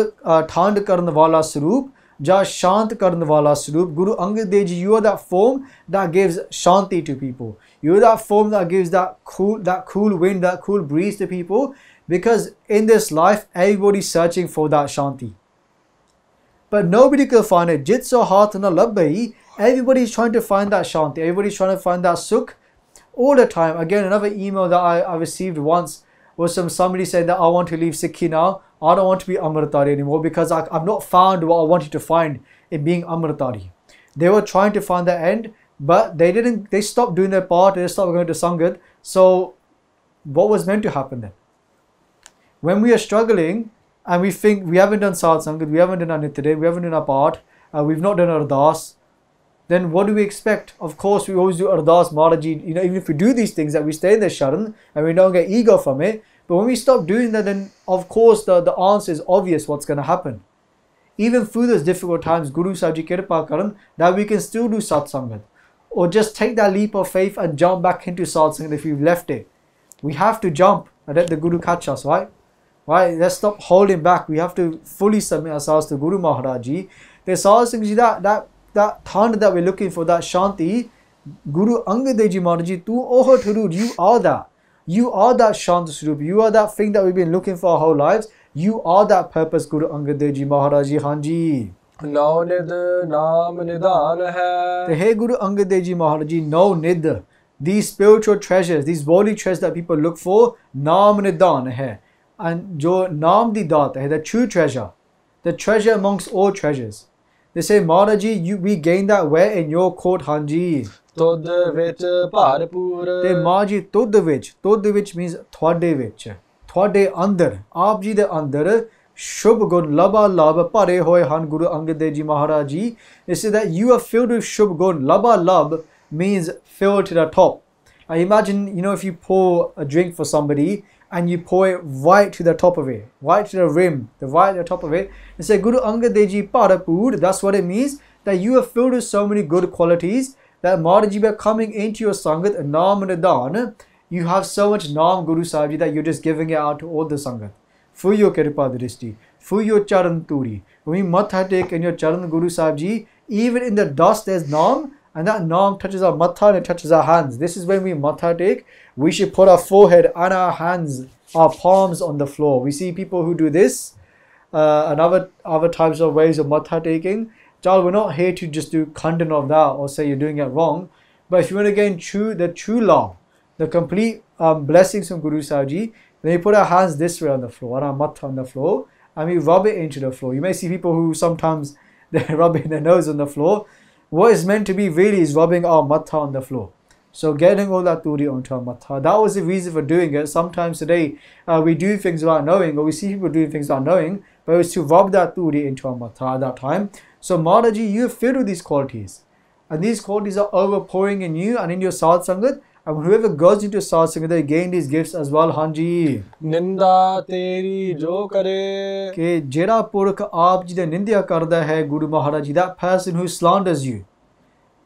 S1: ਠੰਡ ਕਰਨ ਵਾਲਾ ਸਰੂਪ ਜਾਂ ਸ਼ਾਂਤ ਕਰਨ ਵਾਲਾ ਸਰੂਪ ਗੁਰੂ Angad Dev ji you are that form that gives shanti to people you are that form that gives that cool that cool wind that because in this life everybody's searching for that shanti but nobody can find it jitso hatana labbai everybody's trying to find that shanti everybody's trying to find that sukh all the time again another email that i, I received once was from somebody saying that i want to leave sikhi now I don't want to be Amritari anymore because I, have not found what I wanted to find in being Amritari. They were trying to find the end, but they didn't, they stopped doing their part, they stopped going to Sangat. So, what was meant to happen then? When we are struggling and we think we haven't done Sad Sangat, we haven't done our today, we haven't done our part, uh, we've not done our Das, then what do we expect? Of course, we always do Ardas, Maharaji, you know, even if we do these things, that we stay in the Sharan and we don't get ego from it, but when we stop doing that, then of course the, the answer is obvious what's going to happen. Even through those difficult times, Guru Sahib Kirpa Karan, that we can still do satsangat. Or just take that leap of faith and jump back into satsangat if we've left it. We have to jump and let the Guru catch us, right? Right? Let's stop holding back. We have to fully submit ourselves to Guru Maharaji. The Ji that, that, that thand that we're looking for, that shanti, Guru Angad Deji Maharaji, tu oho thuru, you are that. You are that Shant You are that thing that we've been looking for our whole lives. You are that purpose, Guru Angad Dev Ji Maharaj Ji Hanji. No nid naam nidan hai. So, hey Guru Angad Dev Ji Maharaj Ji, no nid. These spiritual treasures, these worldly treasures that people look for, naam nidan hai. And jo naam di dat hai, the true treasure, the treasure amongst all treasures. They say, Maharaj Ji, you, we gain that where in your court, Hanji. ਤੁਧ ਵਿੱਚ ਭਰਪੂਰ ਤੇ ਮਾਂ ਜੀ ਤੁਧ ਵਿੱਚ ਤੁਧ ਵਿੱਚ ਮੀਨਸ ਤੁਹਾਡੇ ਵਿੱਚ ਤੁਹਾਡੇ ਅੰਦਰ ਆਪ ਜੀ ਦੇ ਅੰਦਰ ਸ਼ੁਭ ਗੁਣ ਲਬਾ ਲਬ ਭਰੇ ਹੋਏ ਹਨ ਗੁਰੂ ਅੰਗਦ ਦੇਵ ਜੀ ਮਹਾਰਾਜ ਜੀ ਇਸ is that you are filled with shubh gun ਲਬਾ ਲਬ means filled to the top Now imagine, you know, if you pour a drink for somebody and you pour it right to the top of it, right to the rim, the right to the top of it, and say Guru Angad Deji Parapud, that's what it means, that you are filled with so many good qualities that Maharaji by coming into your Sangat Naam and Adan, you have so much Naam Guru Sahib that you're just giving it out to all the Sangat. For your Kripa Drishti, for your Charan Turi. When you Matha and your Charan Guru Sahib Ji, even in the dust there's Naam and that Naam touches our Matha and it touches our hands. This is when we Matha take, we should put our forehead and our hands, our palms on the floor. We see people who do this. Uh, and other, other types of ways of matha taking, Child, we're not here to just do content of that or say you're doing it wrong. But if you want to gain true, the true law, the complete um, blessings from Guru saji then you put our hands this way on the floor, our matha on the floor, and we rub it into the floor. You may see people who sometimes they're rubbing their nose on the floor. What is meant to be really is rubbing our matha on the floor. So getting all that turi onto our matha. That was the reason for doing it. Sometimes today uh, we do things without knowing, or we see people doing things without knowing, but it was to rub that turi into our matha at that time. So Maharaji, you are filled with these qualities. And these qualities are overpouring in you and in your Sad Sangat. And whoever goes into Sad Sangat, they gain these gifts as well, Hanji. Ninda teri jo kare. Ke jera purk aap jide nindya karda hai Guru Maharaji, that person who slanders you.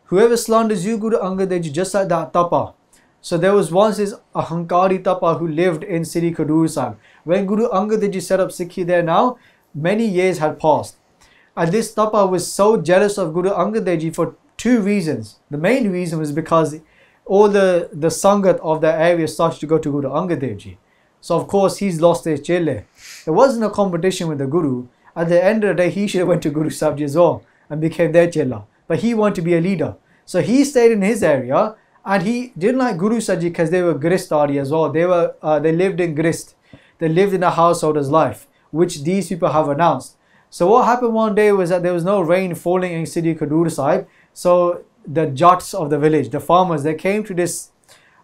S1: Whoever slanders you, Guru Angad Ji just like that tapa. So there was once this Ahankari Tapa who lived in Sri Kadur Sahib. When Guru Angad Ji set up Sikhi there now, many years had passed. At this I was so jealous of Guru Angad Dev Ji for two reasons. The main reason was because all the, the Sangat of that area started to go to Guru Angad Dev Ji. So of course he's lost his chele. There wasn't a competition with the Guru. At the end of the day, he should have went to Guru Sahib Ji as well and became their chela. But he wanted to be a leader. So he stayed in his area and he didn't like Guru Sabji because they were Grist Ari as well. They were uh, they lived in Grist. They lived in a householder's life, which these people have announced. So what happened one day was that there was no rain falling in city Kadur Sahib. So the jats of the village, the farmers, they came to this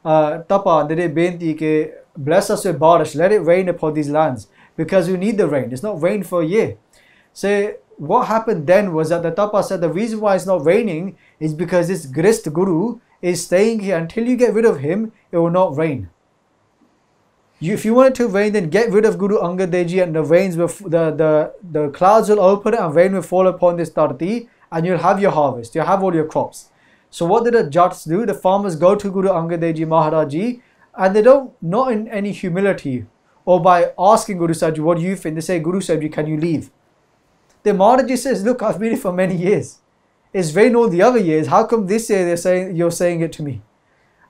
S1: uh, tapa and they did benti bless us with barish, let it rain upon these lands because we need the rain. It's not rain for a year. So what happened then was that the tapa said the reason why it's not raining is because this grist guru is staying here until you get rid of him, it will not rain. You, if you wanted to rain, then get rid of Guru Angad Deji and the rains will, the, the, the clouds will open and rain will fall upon this tarti and you'll have your harvest, you'll have all your crops. So what did the Jats do? The farmers go to Guru Angad Deji Maharaj and they don't, not in any humility or by asking Guru Sahib what do you think? They say, Guru Sahib can you leave? The Maharaj says, look, I've been here for many years. It's rain all the other years. How come this year they're saying, you're saying it to me?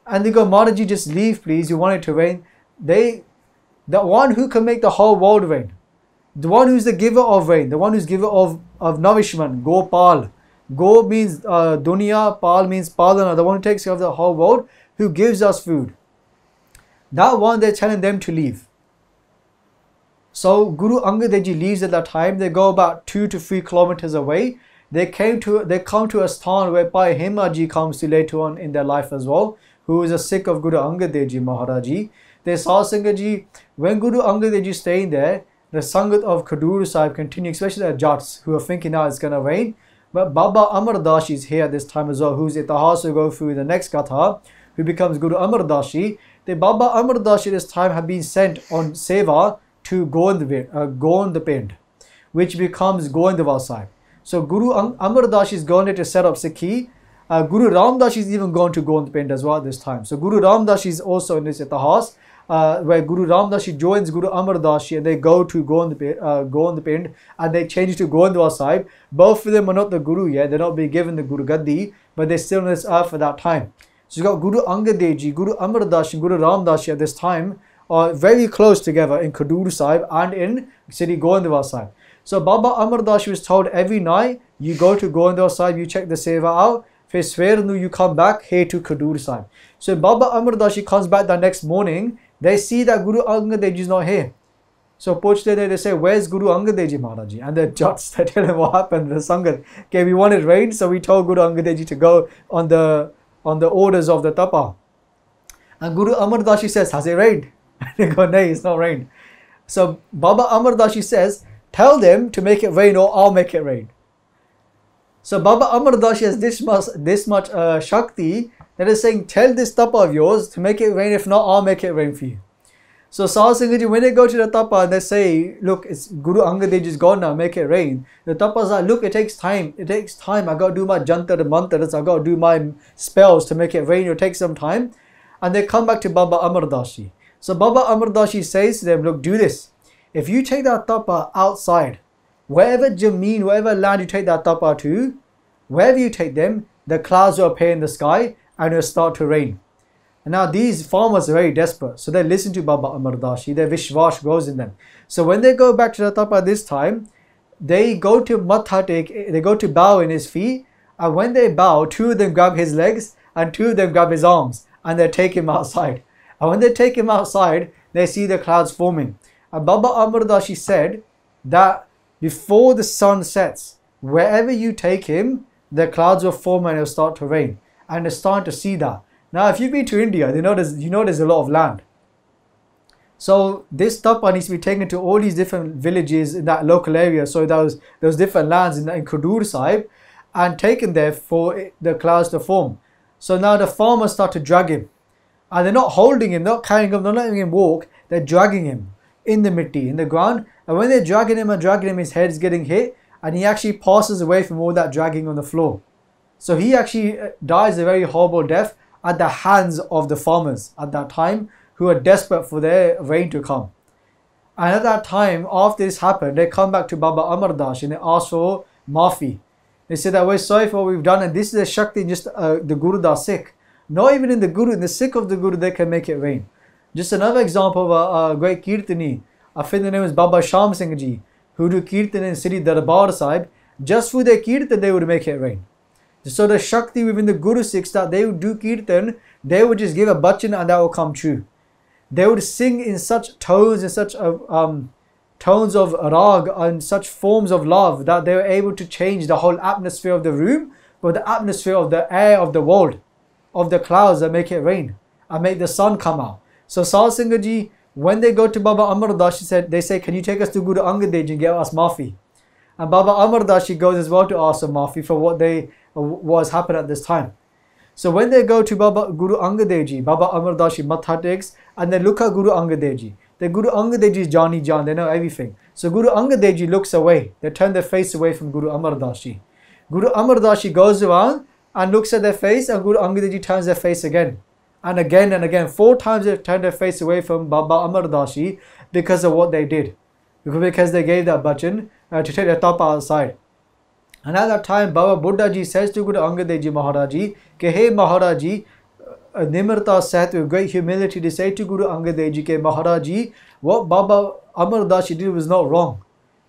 S1: And they go, Maharaj Ji, just leave please. You want it to rain. They, the one who can make the whole world rain, the one who's the giver of rain, the one who's giver of, of nourishment, Gopal. Go means uh, dunya, pal means palana, the one who takes care of the whole world, who gives us food. That one they're telling them to leave. So Guru Angad Ji leaves at that time. They go about two to three kilometers away. They came to they come to a stan where Hema Hemaji comes to later on in their life as well, who is a Sikh of Guru Angad Ji Maharaji. They saw Sangat when Guru Angad Dev Ji staying there, the Sangat of Khadur Sahib continued, especially the Jats who are thinking now it's going to rain. But Baba Amar Dashi is here this time as well, who's at the house to go through the next Katha, who becomes Guru Amar Dashi. The Baba Amar Dashi this time had been sent on Seva to Gondvind, uh, Gondvind which becomes Goindava Sahib. So Guru Amar Dashi is going there to set up Sikhi. Uh, Guru Ramdashi is even going to Gondvind as well this time. So Guru Ram Ramdashi is also in this Itahas uh, where Guru Ram joins Guru Amar Dashi and they go to Govind, uh, Pind and they change to Govindwar Sahib. Both of them are not the Guru yet, they're not being given the Guru Gaddi, but they're still on this earth at that time. So you've got Guru Angad Guru Amar Dashi and Guru Ram at this time are very close together in Kadur Sahib and in city Govindwar Sahib. So Baba Amar Dashi was told every night, you go to Govindwar Sahib, you check the seva out, फिर you come back here to to Khadur Sahib. So Baba Amardas he comes back the next morning. They see that Guru Angad Dev is not here. So Pochte they say, Where's Guru Angad Dev Maharaj And the Jats, they tell him what happened, the Sangat. Okay, we wanted rain, so we told Guru Angad Dev to go on the, on the orders of the Tapa. And Guru Amar Dashi says, Has it rained? And they go, "No, it's not rained. So Baba Amar Dashi says, Tell them to make it rain or I'll make it rain. So Baba Amar Dashi has this much, this much uh, Shakti that is saying, tell this tapa of yours to make it rain. If not, I'll make it rain for you. So Sahar Singh Ji, when they go to the tapa and they say, look, it's Guru Angad Dev is gone now, make it rain. The tapas are, look, it takes time. It takes time. I got to do my jantar the mantras. I got to do my spells to make it rain. It'll take some time. And they come back to Baba Amardashi. So Baba Amardashi says to them, look, do this. If you take that tapa outside, wherever Jameen, wherever land you take that tapa to, wherever you take them, the clouds will appear in the sky and it will start to rain. And now these farmers are very desperate, so they listen to Baba Dashi. their Vishvash grows in them. So when they go back to Ratapa this time, they go to Matha, they go to bow in his feet, and when they bow, two of them grab his legs and two of them grab his arms and they take him outside. And when they take him outside, they see the clouds forming. And Baba Dashi said that before the sun sets, wherever you take him, the clouds will form and it will start to rain and it's starting to see that. Now, if you've been to India, you know there's, you know there's a lot of land. So this tapa needs to be taken to all these different villages in that local area. So those those different lands in, in Kudur Sahib and taken there for the clouds to form. So now the farmers start to drag him. And they're not holding him, not carrying him, not letting him walk. They're dragging him in the mitti, in the ground. And when they're dragging him and dragging him, his head's getting hit. And he actually passes away from all that dragging on the floor. So he actually uh, dies a very horrible death at the hands of the farmers at that time who were desperate for their rain to come. And at that time, after this happened, they come back to Baba Amar Das and they ask for Mafi. They say that we're sorry for what we've done and this is a Shakti in just uh, the Guru Da Sikh. Not even in the Guru, in the Sikh of the Guru, they can make it rain. Just another example of a, a great Kirtani, I think the name is Baba Sham Singh Ji, who do Kirtan in Sri Darbar Sahib. Just through their Kirtan, they would make it rain. So the Shakti within the Guru Sikhs that they would do Kirtan, they would just give a bachan and that will come true. They would sing in such tones in such um, tones of rag and such forms of love that they were able to change the whole atmosphere of the room, but the atmosphere of the air of the world, of the clouds that make it rain and make the sun come out. So Sal Ji, when they go to Baba Amar Das, said, they say, Can you take us to Guru Angad Dev and give us mafi? And Baba Amar Das, goes as well to ask for mafi for what they uh, what has happened at this time. So when they go to Baba Guru Angad Baba Amar Dashi, Ji and they look at Guru Angad The Guru Angad is Johnny John. they know everything. So Guru Angad looks away. They turn their face away from Guru Amar Dashi. Guru Amar Dashi goes around and looks at their face and Guru Angad turns their face again. And again and again, four times they turned their face away from Baba Amar Dashi because of what they did. Because they gave that bhajan uh, to take their tapa outside. Another time Baba Buddha Ji says to Guru Angad Dev Ji Maharaj Ji, Hey Maharaj Ji, uh, Nimrata said with great humility to say to Guru Angad Dev Ji, Maharaj Ji, what Baba Amar Das Ji did was not wrong.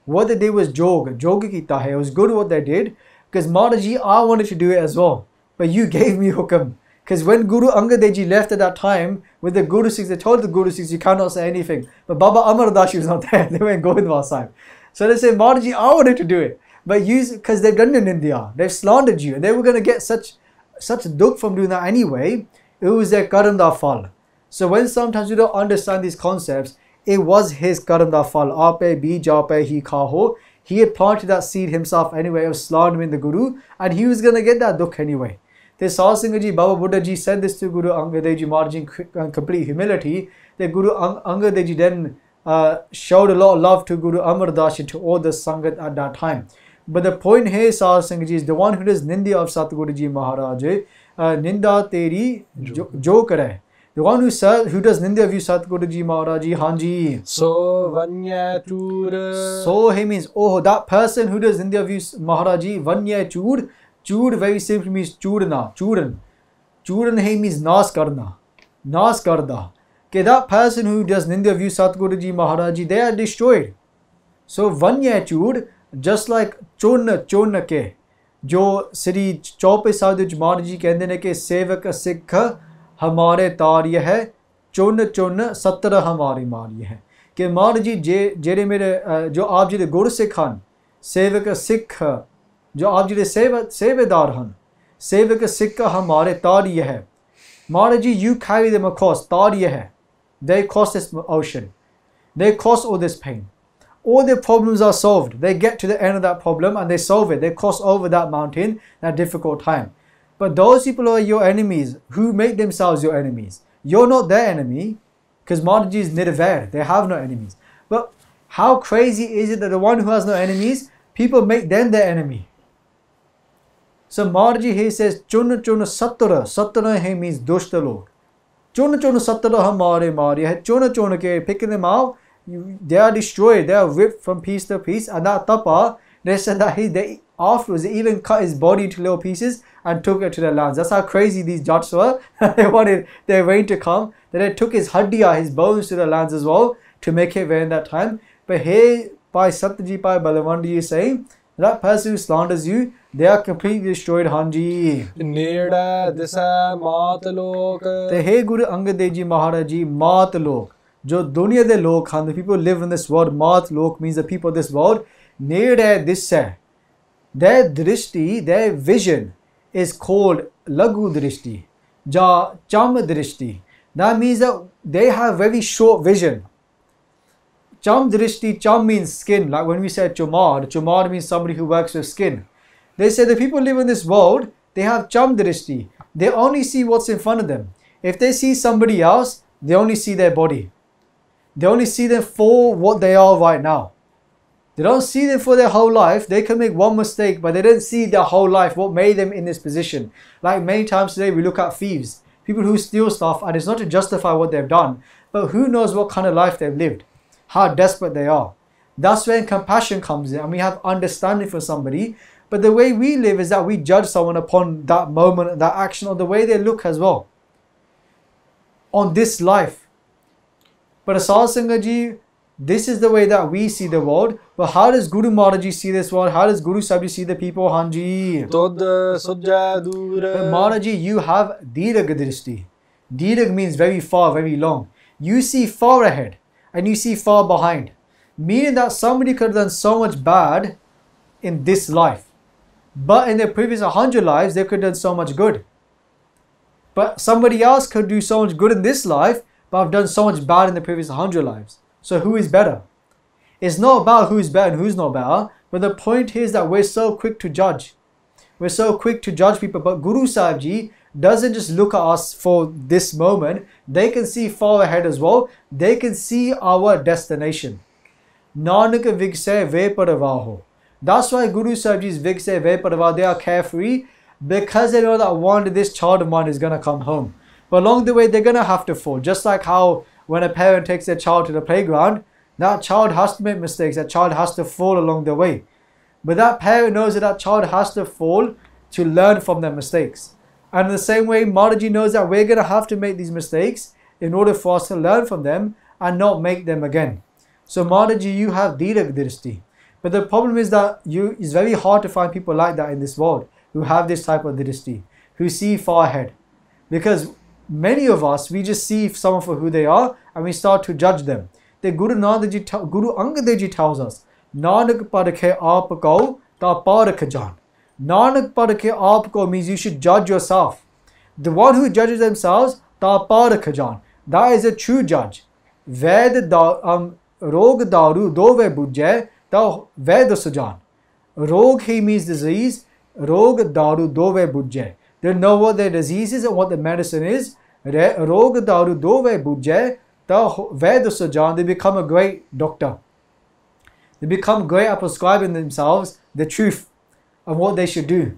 S1: What they did was jog, jog ki hai. It was good what they did because Maharaj Ji, I wanted to do it as well. But you gave me hukam. Because when Guru Angad Dev Ji left at that time with the Guru Sikhs, they told the Guru Sikhs, you cannot say anything. But Baba Amar Das Ji was not there. They went Govind Sahib. So they say, Maharaj Ji, I wanted to do it. But use because they've done it in India. They've slandered you. They were going to get such such duk from doing that anyway. It was their da fal. So when sometimes you don't understand these concepts, it was his da fal. Ape bi jape hi kaho. He had planted that seed himself anyway of slandering the guru, and he was going to get that duk anyway. This Saw Ji, Baba Buddha Ji said this to Guru Angad Dev Ji Maharaj in uh, complete humility. That Guru Ang- Angad Dev Ji then uh, showed a lot of love to Guru Amar Das to all the Sangat at that time. But the point here, Sar Singh ji, is the one who does Nindya of Satguru ji Maharaj, uh, Ninda Teri jo, jo Kare. The one who says, who does Nindya of you, Satguru ji Maharaj ji, Hanji. So Vanya Chur. So he means, oh, that person who does Nindya of you, Maharaj ji, Vanya Chur. Chur very simply means churna, churan. Churan he means nas karna, nas karda. Okay, that person who does Nindya of you, Satguru ji Maharaj ji, they are destroyed. So Vanya Chur. Just like ਚੁਣ ਚੁਣ ਕੇ ਜੋ ਸ੍ਰੀ ਚੌਪੇ ਸਾਹਿਬ ਦੇ ਜਮਾਨ ਜੀ ਕਹਿੰਦੇ ਨੇ ਕਿ ਸੇਵਕ ਸਿੱਖ ਹਮਾਰੇ ਤਾਰ ਇਹ ਹੈ ਚੁਣ ਚੁਣ 17 ਹਮਾਰੀ ਮਾਰ ਇਹ ਹੈ ਕਿ ਮਾਰ ਜੀ ਜੇ ਜਿਹੜੇ ਮੇਰੇ ਜੋ ਆਪ ਜੀ ਦੇ ਗੁਰ ਸਿੱਖ ਹਨ ਸੇਵਕ ਸਿੱਖ ਜੋ ਆਪ ਜੀ ਦੇ ਸੇਵਕ ਸੇਵੇਦਾਰ ਹਨ ਸੇਵਕ ਸਿੱਖ ਹਮਾਰੇ ਤਾਰ ਇਹ ਹੈ ਮਾਰ ਜੀ ਯੂ ਕੈਰੀ ਦੇ ਮਕੋਸ ਤਾਰ ਇਹ ਹੈ they caused this ocean they caused all this pain all their problems are solved. They get to the end of that problem and they solve it. They cross over that mountain, that difficult time. But those people who are your enemies, who make themselves your enemies, you're not their enemy because Mahdi is nirvair. They have no enemies. But how crazy is it that the one who has no enemies, people make them their enemy? So Marji here says, Chun chun satara. Satara he means dushta log. Chun chun satara hamare mari hai. Chun chun ke, pick them out they are destroyed, they are ripped from piece to piece. And that tapa, they said that he, they afterwards they even cut his body into little pieces and took it to the lands. That's how crazy these Jats were. they wanted their rain to come. Then they took his haddiya, his bones to the lands as well to make it rain that time. But here by Sataji Pai Balamandi you saying that person who slanders you, they are completely destroyed, Hanji. Neda, Disa, Matalok. The Hey Guru Angad Maharaji, Ji Matalok. जो दुनिया दे लोक हैं the people live in this world मात लोक means the people this world need hai this Their drishti, their vision is called lagu drishti, ja cham drishti. That means that they have very short vision. Cham drishti, cham means skin. Like when we say chumar, chumar means somebody who works with skin. They say the people live in this world, they have cham drishti. They only see what's in front of them. If they see somebody else, they only see their body. They only see them for what they are right now. They don't see them for their whole life. They can make one mistake, but they don't see their whole life, what made them in this position. Like many times today, we look at thieves, people who steal stuff, and it's not to justify what they've done, but who knows what kind of life they've lived, how desperate they are. That's when compassion comes in, and we have understanding for somebody. But the way we live is that we judge someone upon that moment, that action, or the way they look as well. On this life, but Asal Sangaji, this is the way that we see the world. But how does Guru Maharaj see this world? How does Guru Sahib see the people? Hanji. Uh, Maharaj you have Diragadrishti. Dirag means very far, very long. You see far ahead and you see far behind. Meaning that somebody could have done so much bad in this life. But in their previous 100 lives, they could have done so much good. But somebody else could do so much good in this life, but I've done so much bad in the previous 100 lives. So who is better? It's not about who's better and who's not better, but the point is that we're so quick to judge. We're so quick to judge people, but Guru Sahib Ji doesn't just look at us for this moment, they can see far ahead as well. They can see our destination. Nanak Vigse That's why Guru Sahib Ji's Vigse Ve they are carefree because they know that one day this child of mine is going to come home. But along the way, they're going to have to fall. Just like how when a parent takes their child to the playground, that child has to make mistakes, that child has to fall along the way. But that parent knows that that child has to fall to learn from their mistakes. And in the same way, Mataji knows that we're going to have to make these mistakes in order for us to learn from them and not make them again. So Mataji, you have Dhirak Drishti. But the problem is that you it's very hard to find people like that in this world who have this type of drishti, who see far ahead. Because many of us, we just see someone for who they are and we start to judge them. The Guru Nanak Ji, Guru Angad Ji tells us, Nanak Parakhe Aap ko Ta Parakh Jan. Nanak Parakhe Aap ko means you should judge yourself. The one who judges themselves, Ta Parakh Jan. That is a true judge. Ved da, um, Rog Daru Dove Bujje Ta Ved Sujan. Rog he means disease. Rog Daru Dove Bujje. They know what their disease is and what the medicine is. Rog daru do ve bujje, the Vedasajan, they become a great doctor. They become great at prescribing themselves the truth of what they should do.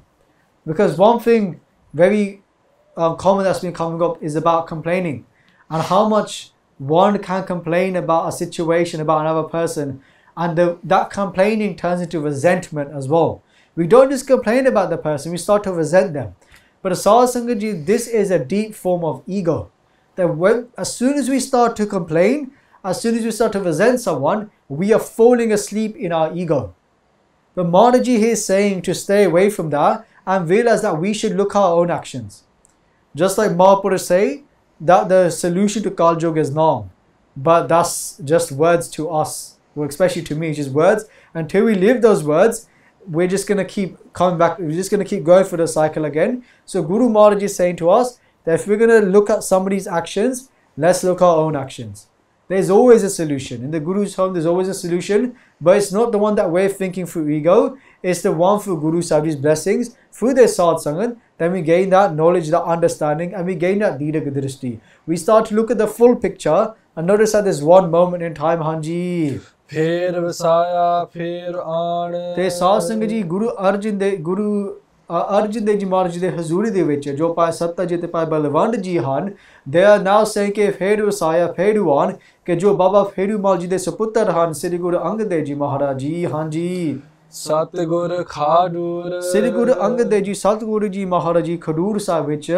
S1: Because one thing very um, common that's been coming up is about complaining and how much one can complain about a situation, about another person, and that complaining turns into resentment as well. We don't just complain about the person, we start to resent them. But Asala Sangaji, this is a deep form of ego. That when, as soon as we start to complain, as soon as we start to resent someone, we are falling asleep in our ego. But Ji here is saying to stay away from that and realize that we should look our own actions. Just like Mahapura say, that the solution to Kaljog is non. But that's just words to us, well, especially to me, just words. Until we live those words, we're just going to keep coming back. We're just going to keep going for the cycle again. So Guru Maharaj is saying to us that if we're going to look at somebody's actions, let's look our own actions. There's always a solution. In the Guru's home, there's always a solution, but it's not the one that we're thinking through ego. It's the one through Guru Sahib's blessings, through their Sad Then we gain that knowledge, that understanding, and we gain that Dida gudrishti. We start to look at the full picture and notice that there's one moment in time, Hanji. ਫੇਰ ਵਸਾਇਆ ਫੇਰ ਆਣ ਤੇ ਸਾਧ ਸੰਗ ਜੀ ਗੁਰੂ ਅਰਜਨ ਦੇ ਗੁਰੂ ਅਰਜਨ ਦੇ ਜੀ ਮਾਰਜ ਦੇ ਹਜ਼ੂਰੀ ਦੇ ਵਿੱਚ ਜੋ ਪਾਏ ਸਤ ਜੀ ਤੇ ਪਾਏ ਬਲਵੰਡ ਜੀ ਹਨ ਦੇ ਆ ਨਾਮ ਸੇ ਕਿ ਵਸਾਇਆ ਫੇਰ ਆਣ ਕਿ ਜੋ ਬਾਬਾ ਫੇਰੂ ਮਾਲ ਜੀ ਦੇ ਸੁਪੁੱਤਰ ਹਨ ਸ੍ਰੀ ਗੁਰੂ ਅੰਗਦ ਦੇ ਜੀ ਮਹਾਰਾਜ ਜੀ ਹਾਂ ਜੀ ਸਤਗੁਰ ਖਾਡੂਰ ਸ੍ਰੀ ਗੁਰੂ ਅੰਗਦ ਦੇ ਜੀ ਸਤਗੁਰੂ ਜੀ ਮਹਾਰਾਜ ਜੀ ਖਡੂਰ ਸਾਹਿਬ ਵਿੱਚ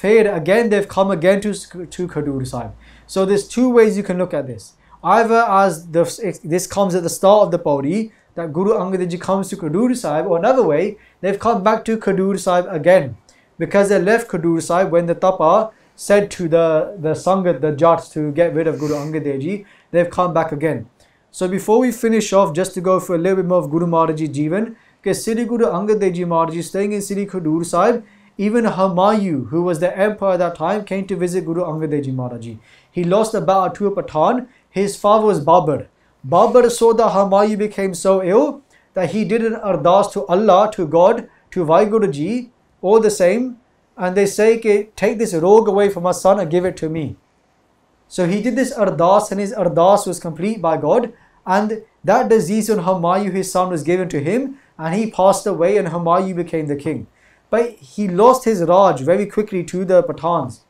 S1: ਫੇਰ again Dev come again to to Khadur Sahib so this two ways you can look at this either as the, this comes at the start of the body, that Guru Angad Ji comes to Kadur Sahib, or another way, they've come back to Kadur Sahib again because they left Kadur Sahib when the Tapa said to the, the Sangat, the Jats, to get rid of Guru Angad Ji, they've come back again. So before we finish off, just to go for a little bit more of Guru Maharaj Ji Jivan, because Siddhi Guru Angad Dev Ji Maharaj staying in Siddhi Kadur Sahib, even Hamayu, who was the emperor at that time, came to visit Guru Angad Ji Maharaj He lost the battle to a Pathan his father was Babur. Babur saw that Humayun became so ill that he did an ardas to Allah, to God, to Vaiguruji, all the same, and they say, Take this rogue away from my son and give it to me. So he did this ardas, and his ardas was complete by God, and that disease on Humayun, his son, was given to him, and he passed away, and Humayun became the king. But he lost his Raj very quickly to the Pathans.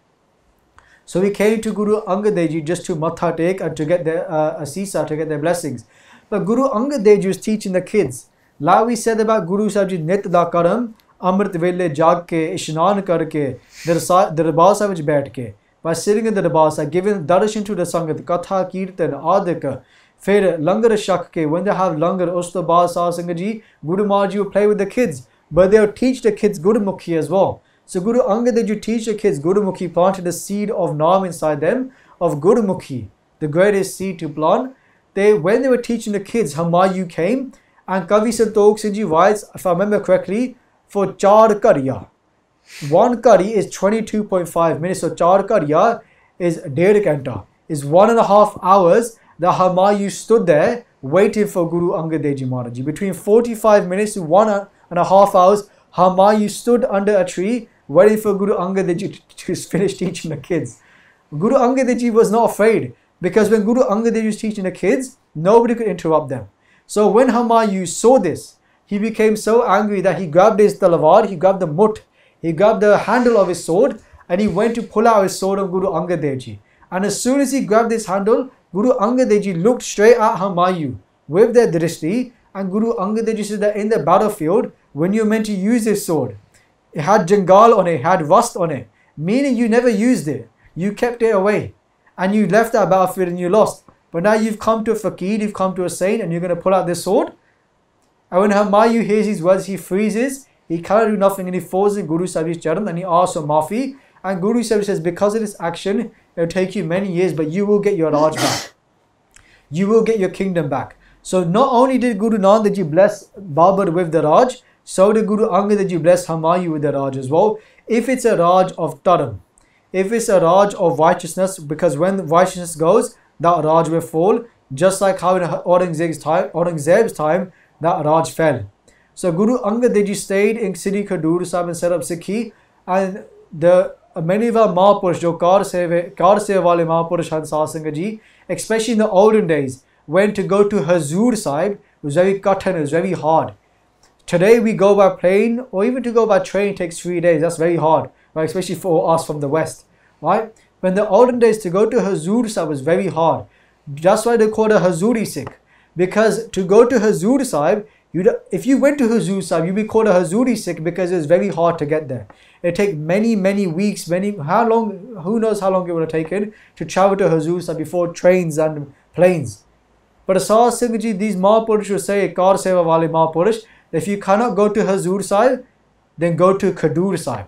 S1: So we came to Guru Angad Dev Ji just to matha take and to get their uh, asisa, to get their blessings. But Guru Angad Dev Ji was teaching the kids. we said about Guru Sahib Ji Nit Da Karam, Amrit Vele Jag Ke, Ishnan Karke, Darbar Sahib Vich Baith Ke. By sitting in the Darbar giving darshan to the Sangat, Katha, Kirtan, Adhika, ਫਿਰ langar ਸ਼ੱਕ ਕੇ when they have langar, us to ਬਾਅਦ ਸਾਧ Guru ਜੀ will play with the kids but they will teach the kids Guru Mukhi as well so Guru Angad did you teach your kids Mukhi, planted a seed of Nam inside them of Guru Mukhi, the greatest seed to plant. They when they were teaching the kids, Hamayu came and Kavi Santokh Singh writes, if I remember correctly, for char kariya, One kari is 22.5 minutes, so char kariya is ded kanta, is one and a half hours the Hamayu stood there waiting for Guru Angad Dev Maharaj Between 45 minutes to one and a half hours, Hamayu stood under a tree what if a Guru Angad Dev finished teaching the kids? Guru Angad Dev was not afraid because when Guru Angad Dev was teaching the kids, nobody could interrupt them. So when Hamayu saw this, he became so angry that he grabbed his talwar, he grabbed the mut, he grabbed the handle of his sword, and he went to pull out his sword on Guru Angad Ji. And as soon as he grabbed this handle, Guru Angad Ji looked straight at Hamayu, with their drishti, and Guru Angad Ji said that in the battlefield, when you're meant to use this sword, it had jangal on it, it had rust on it, meaning you never used it. You kept it away and you left that battlefield and you lost. But now you've come to a faqid, you've come to a saint, and you're going to pull out this sword. And when Humayu hears these words, he freezes, he cannot do nothing, and he falls in Guru Sahib's charan and he asks for mafi. And Guru Sahib says, Because of this action, it will take you many years, but you will get your Raj back. You will get your kingdom back. So not only did Guru Nanak Ji bless Babur with the Raj, so the Guru Angad Ji you bless Hamayu with the Raj as well. If it's a Raj of Taram, if it's a Raj of righteousness, because when righteousness goes, that Raj will fall, just like how in Aurangzeb's time, Aurangzeb's time that Raj fell. So Guru Angad Ji stayed in Sri Khadur Sahib and set up Sikhi and the uh, many of our Mahapurush, jo Kar Seva wale Mahapurush had Sasanga Ji, especially in the olden days, when to go to Hazur Sahib was very cut and was very hard. Today we go by plane or even to go by train takes three days. That's very hard, right? Especially for us from the West, right? When the olden days to go to Hazursa was very hard. That's why they called a Hazuri Sikh. Because to go to Hazur Sahib, You'd, if you went to Hazur Sahib, you'd be called a Hazuri Sikh because it's very hard to get there. It take many, many weeks, many how long? Who knows how long it would have taken to travel to Hazur Sahib before trains and planes. But Asar Singh ji, these Mahapurush will say, Kar Seva Wale Mahapurush, if you cannot go to Hazur Sahib, then go to Khadur Sahib.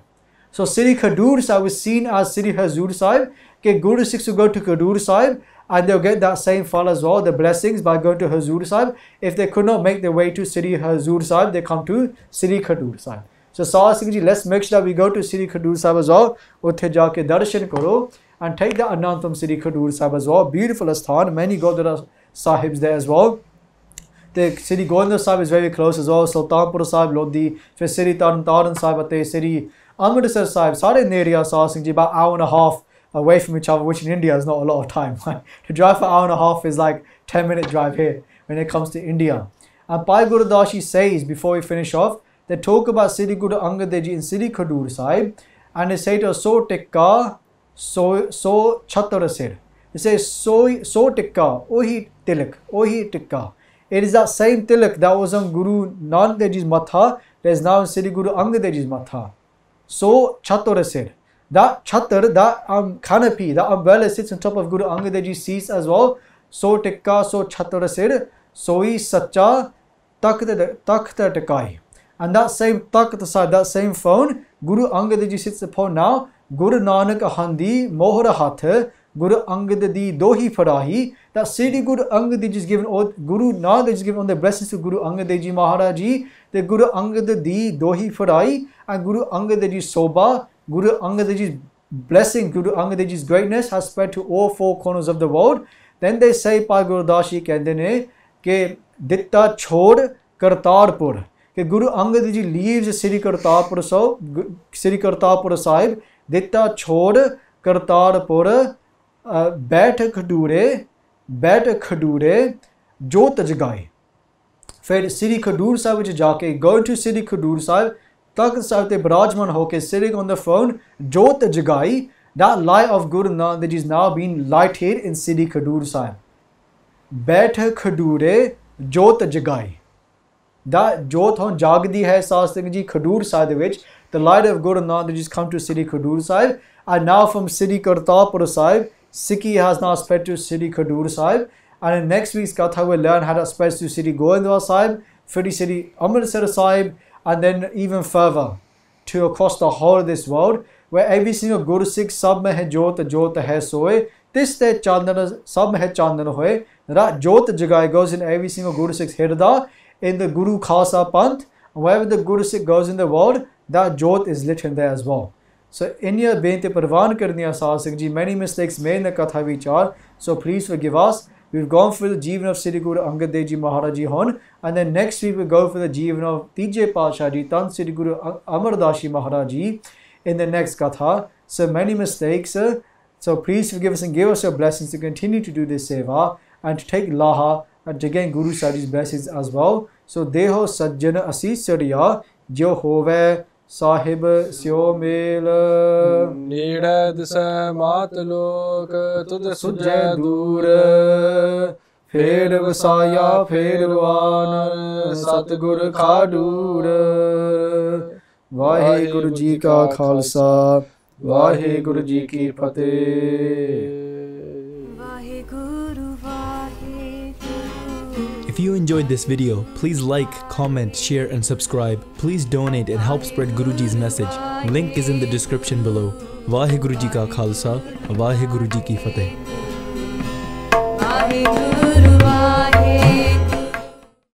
S1: So Sri Khadur Sahib is seen as Sri Hazur Sahib. Okay, Guru Sikhs will go to Khadur Sahib and they'll get that same fall as well, the blessings by going to Hazur Sahib. If they could not make their way to Sri Hazur Sahib, they come to Sri Khadur Sahib. So Sahar Singh Ji, let's make sure that we go to Sri Khadur Sahib as well. Utthe ja ke darshan karo and take the Anand from Sri Khadur Sahib as well. Beautiful asthan, many Godara Sahibs there as well. ਤੇ ਸ੍ਰੀ is very very close as well. Sultanpur Sahib, Lodhi. Lodhi City Sri Tarn Taran Sahib. ਅਤੇ ਸ੍ਰੀ ਅੰਮ੍ਰਿਤਸਰ ਸਾਹਿਬ ਸਾਰੇ ਨੇੜੇ ਆ ਸਾਧ Singh about an hour and a half away from each other, which in India is not a lot of time. to drive for an hour and a half is like 10 minute drive here when it comes to India. And Pai Gurudashi Dashi says, before we finish off, they talk about Siddhi Guru Angad Dev Ji in Siddhi Khadur Sahib and they say to so tikka, so, so chatarasir. They say so, so tikka, ohi tilak, ohi tikka. It is that same tilak that was on Guru Nanak Devji's matha that is now on Sri Guru Angad Devji's matha. So Chatora said, that chatar, that um, canopy, that umbrella sits on top of Guru Angad Devji's seats as well. So tikka, so chatora said, soi sacha takta takai. And that same takta side, that same phone, Guru Angad Devji sits upon now. Guru Nanak Ahandi Mohra Hatha Guru Angad di Dohi Farahi. That Sri Guru Angad Dev is given, or Guru Nanak is given on the blessings to Guru Angad Dev Ji Maharaj Ji. The Guru Angad di Dohi Farahi and Guru Angad Dev Ji's Soba, Guru Angad Dev Ji's blessing, Guru Angad Dev Ji's greatness has spread to all four corners of the world. Then they say, Pa Guru Dashi कहते ने कि दित्ता छोड़ करतारपुर कि Guru Angad ji leaves Shri Kartarpur Sahib Shri Kartarpur Sahib दित्ता छोड़ करतारपुर बैठ खडूरे बैठ खडूरे जोत जगाए फिर श्री खडूर साहब ਵਿੱਚ ਜਾ ਕੇ ਗੋ ਟੂ ਸ੍ਰੀ ਖਡੂਰ ਸਾਹਿਬ ਤਖਤ ਸਾਹਿਬ ਤੇ ਬਿਰਾਜਮਾਨ ਹੋ ਕੇ sitting on the throne ਜੋਤ ਜਗਾਈ that light of Guru Nanak that is now being lighted in Sidi Khadur Sahib. बैठ खडूरे जोत जगाई ਦਾ ਜੋਤ ਹੁਣ ਜਾਗਦੀ ਹੈ ਸਾਧ ਸਿੰਘ ਜੀ ਖਡੂਰ ਸਾਹਿਬ ਦੇ ਵਿੱਚ the light of Guru Nanak that is come to Sidi Khadur Sahib and now from Sidi Kartarpur Sahib Sikhi has now spread to Sri Khadur Sahib. And in next week's Katha, we'll learn how it spread to Sri Goindwal Sahib, Firi Sri Amritsar Sahib, and then even further to across the whole of this world, where every single Guru Sikh sab mein Jyot hai soe, this day Chandana sab mein hai Chandana hoye, that Jyot jagai goes in every single Guru Sikh's hirda, in the Guru Khasa Panth, wherever the Guru Sikh goes in the world, that Jyot is lit in there as well. So in your bente parvan karne aasaan Singh ji, many mistakes may na katha vichar. So please forgive us. We've gone for the Jeevan of Sri Guru Angad Dev Ji Maharaj Ji Hon. And then next week we'll go for the Jeevan of Tije Pasha Ji, Tan Sri Guru Amar Dashi Maharaj Ji in the next katha. So many mistakes. So please forgive us and give us your blessings to continue to do this seva and to take laha and to gain Guru Sahib's blessings as well. So deho sajjana asis sariya jo hove ਸਾਹਿਬ ਸਿਓ ਮੇਲ ਨੇੜੇ ਦਿਸੈ ਮਾਤ ਲੋਕ ਤੁਧ ਸੁਝੈ ਦੂਰ ਫੇਰ ਵਸਾਇਆ ਫੇਰ ਰਵਾਨ ਸਤਗੁਰ ਖਾਡੂਰ ਵਾਹਿਗੁਰੂ ਜੀ ਕਾ ਖਾਲਸਾ ਵਾਹਿਗੁਰੂ ਜੀ ਕੀ ਫਤਿਹ If you enjoyed this video, please like, comment, share and subscribe. Please donate and help spread Guruji's message. Link is in the description below. Vaheguru Ji Ka Khalsa, Vaheguru Ji Ki Fateh.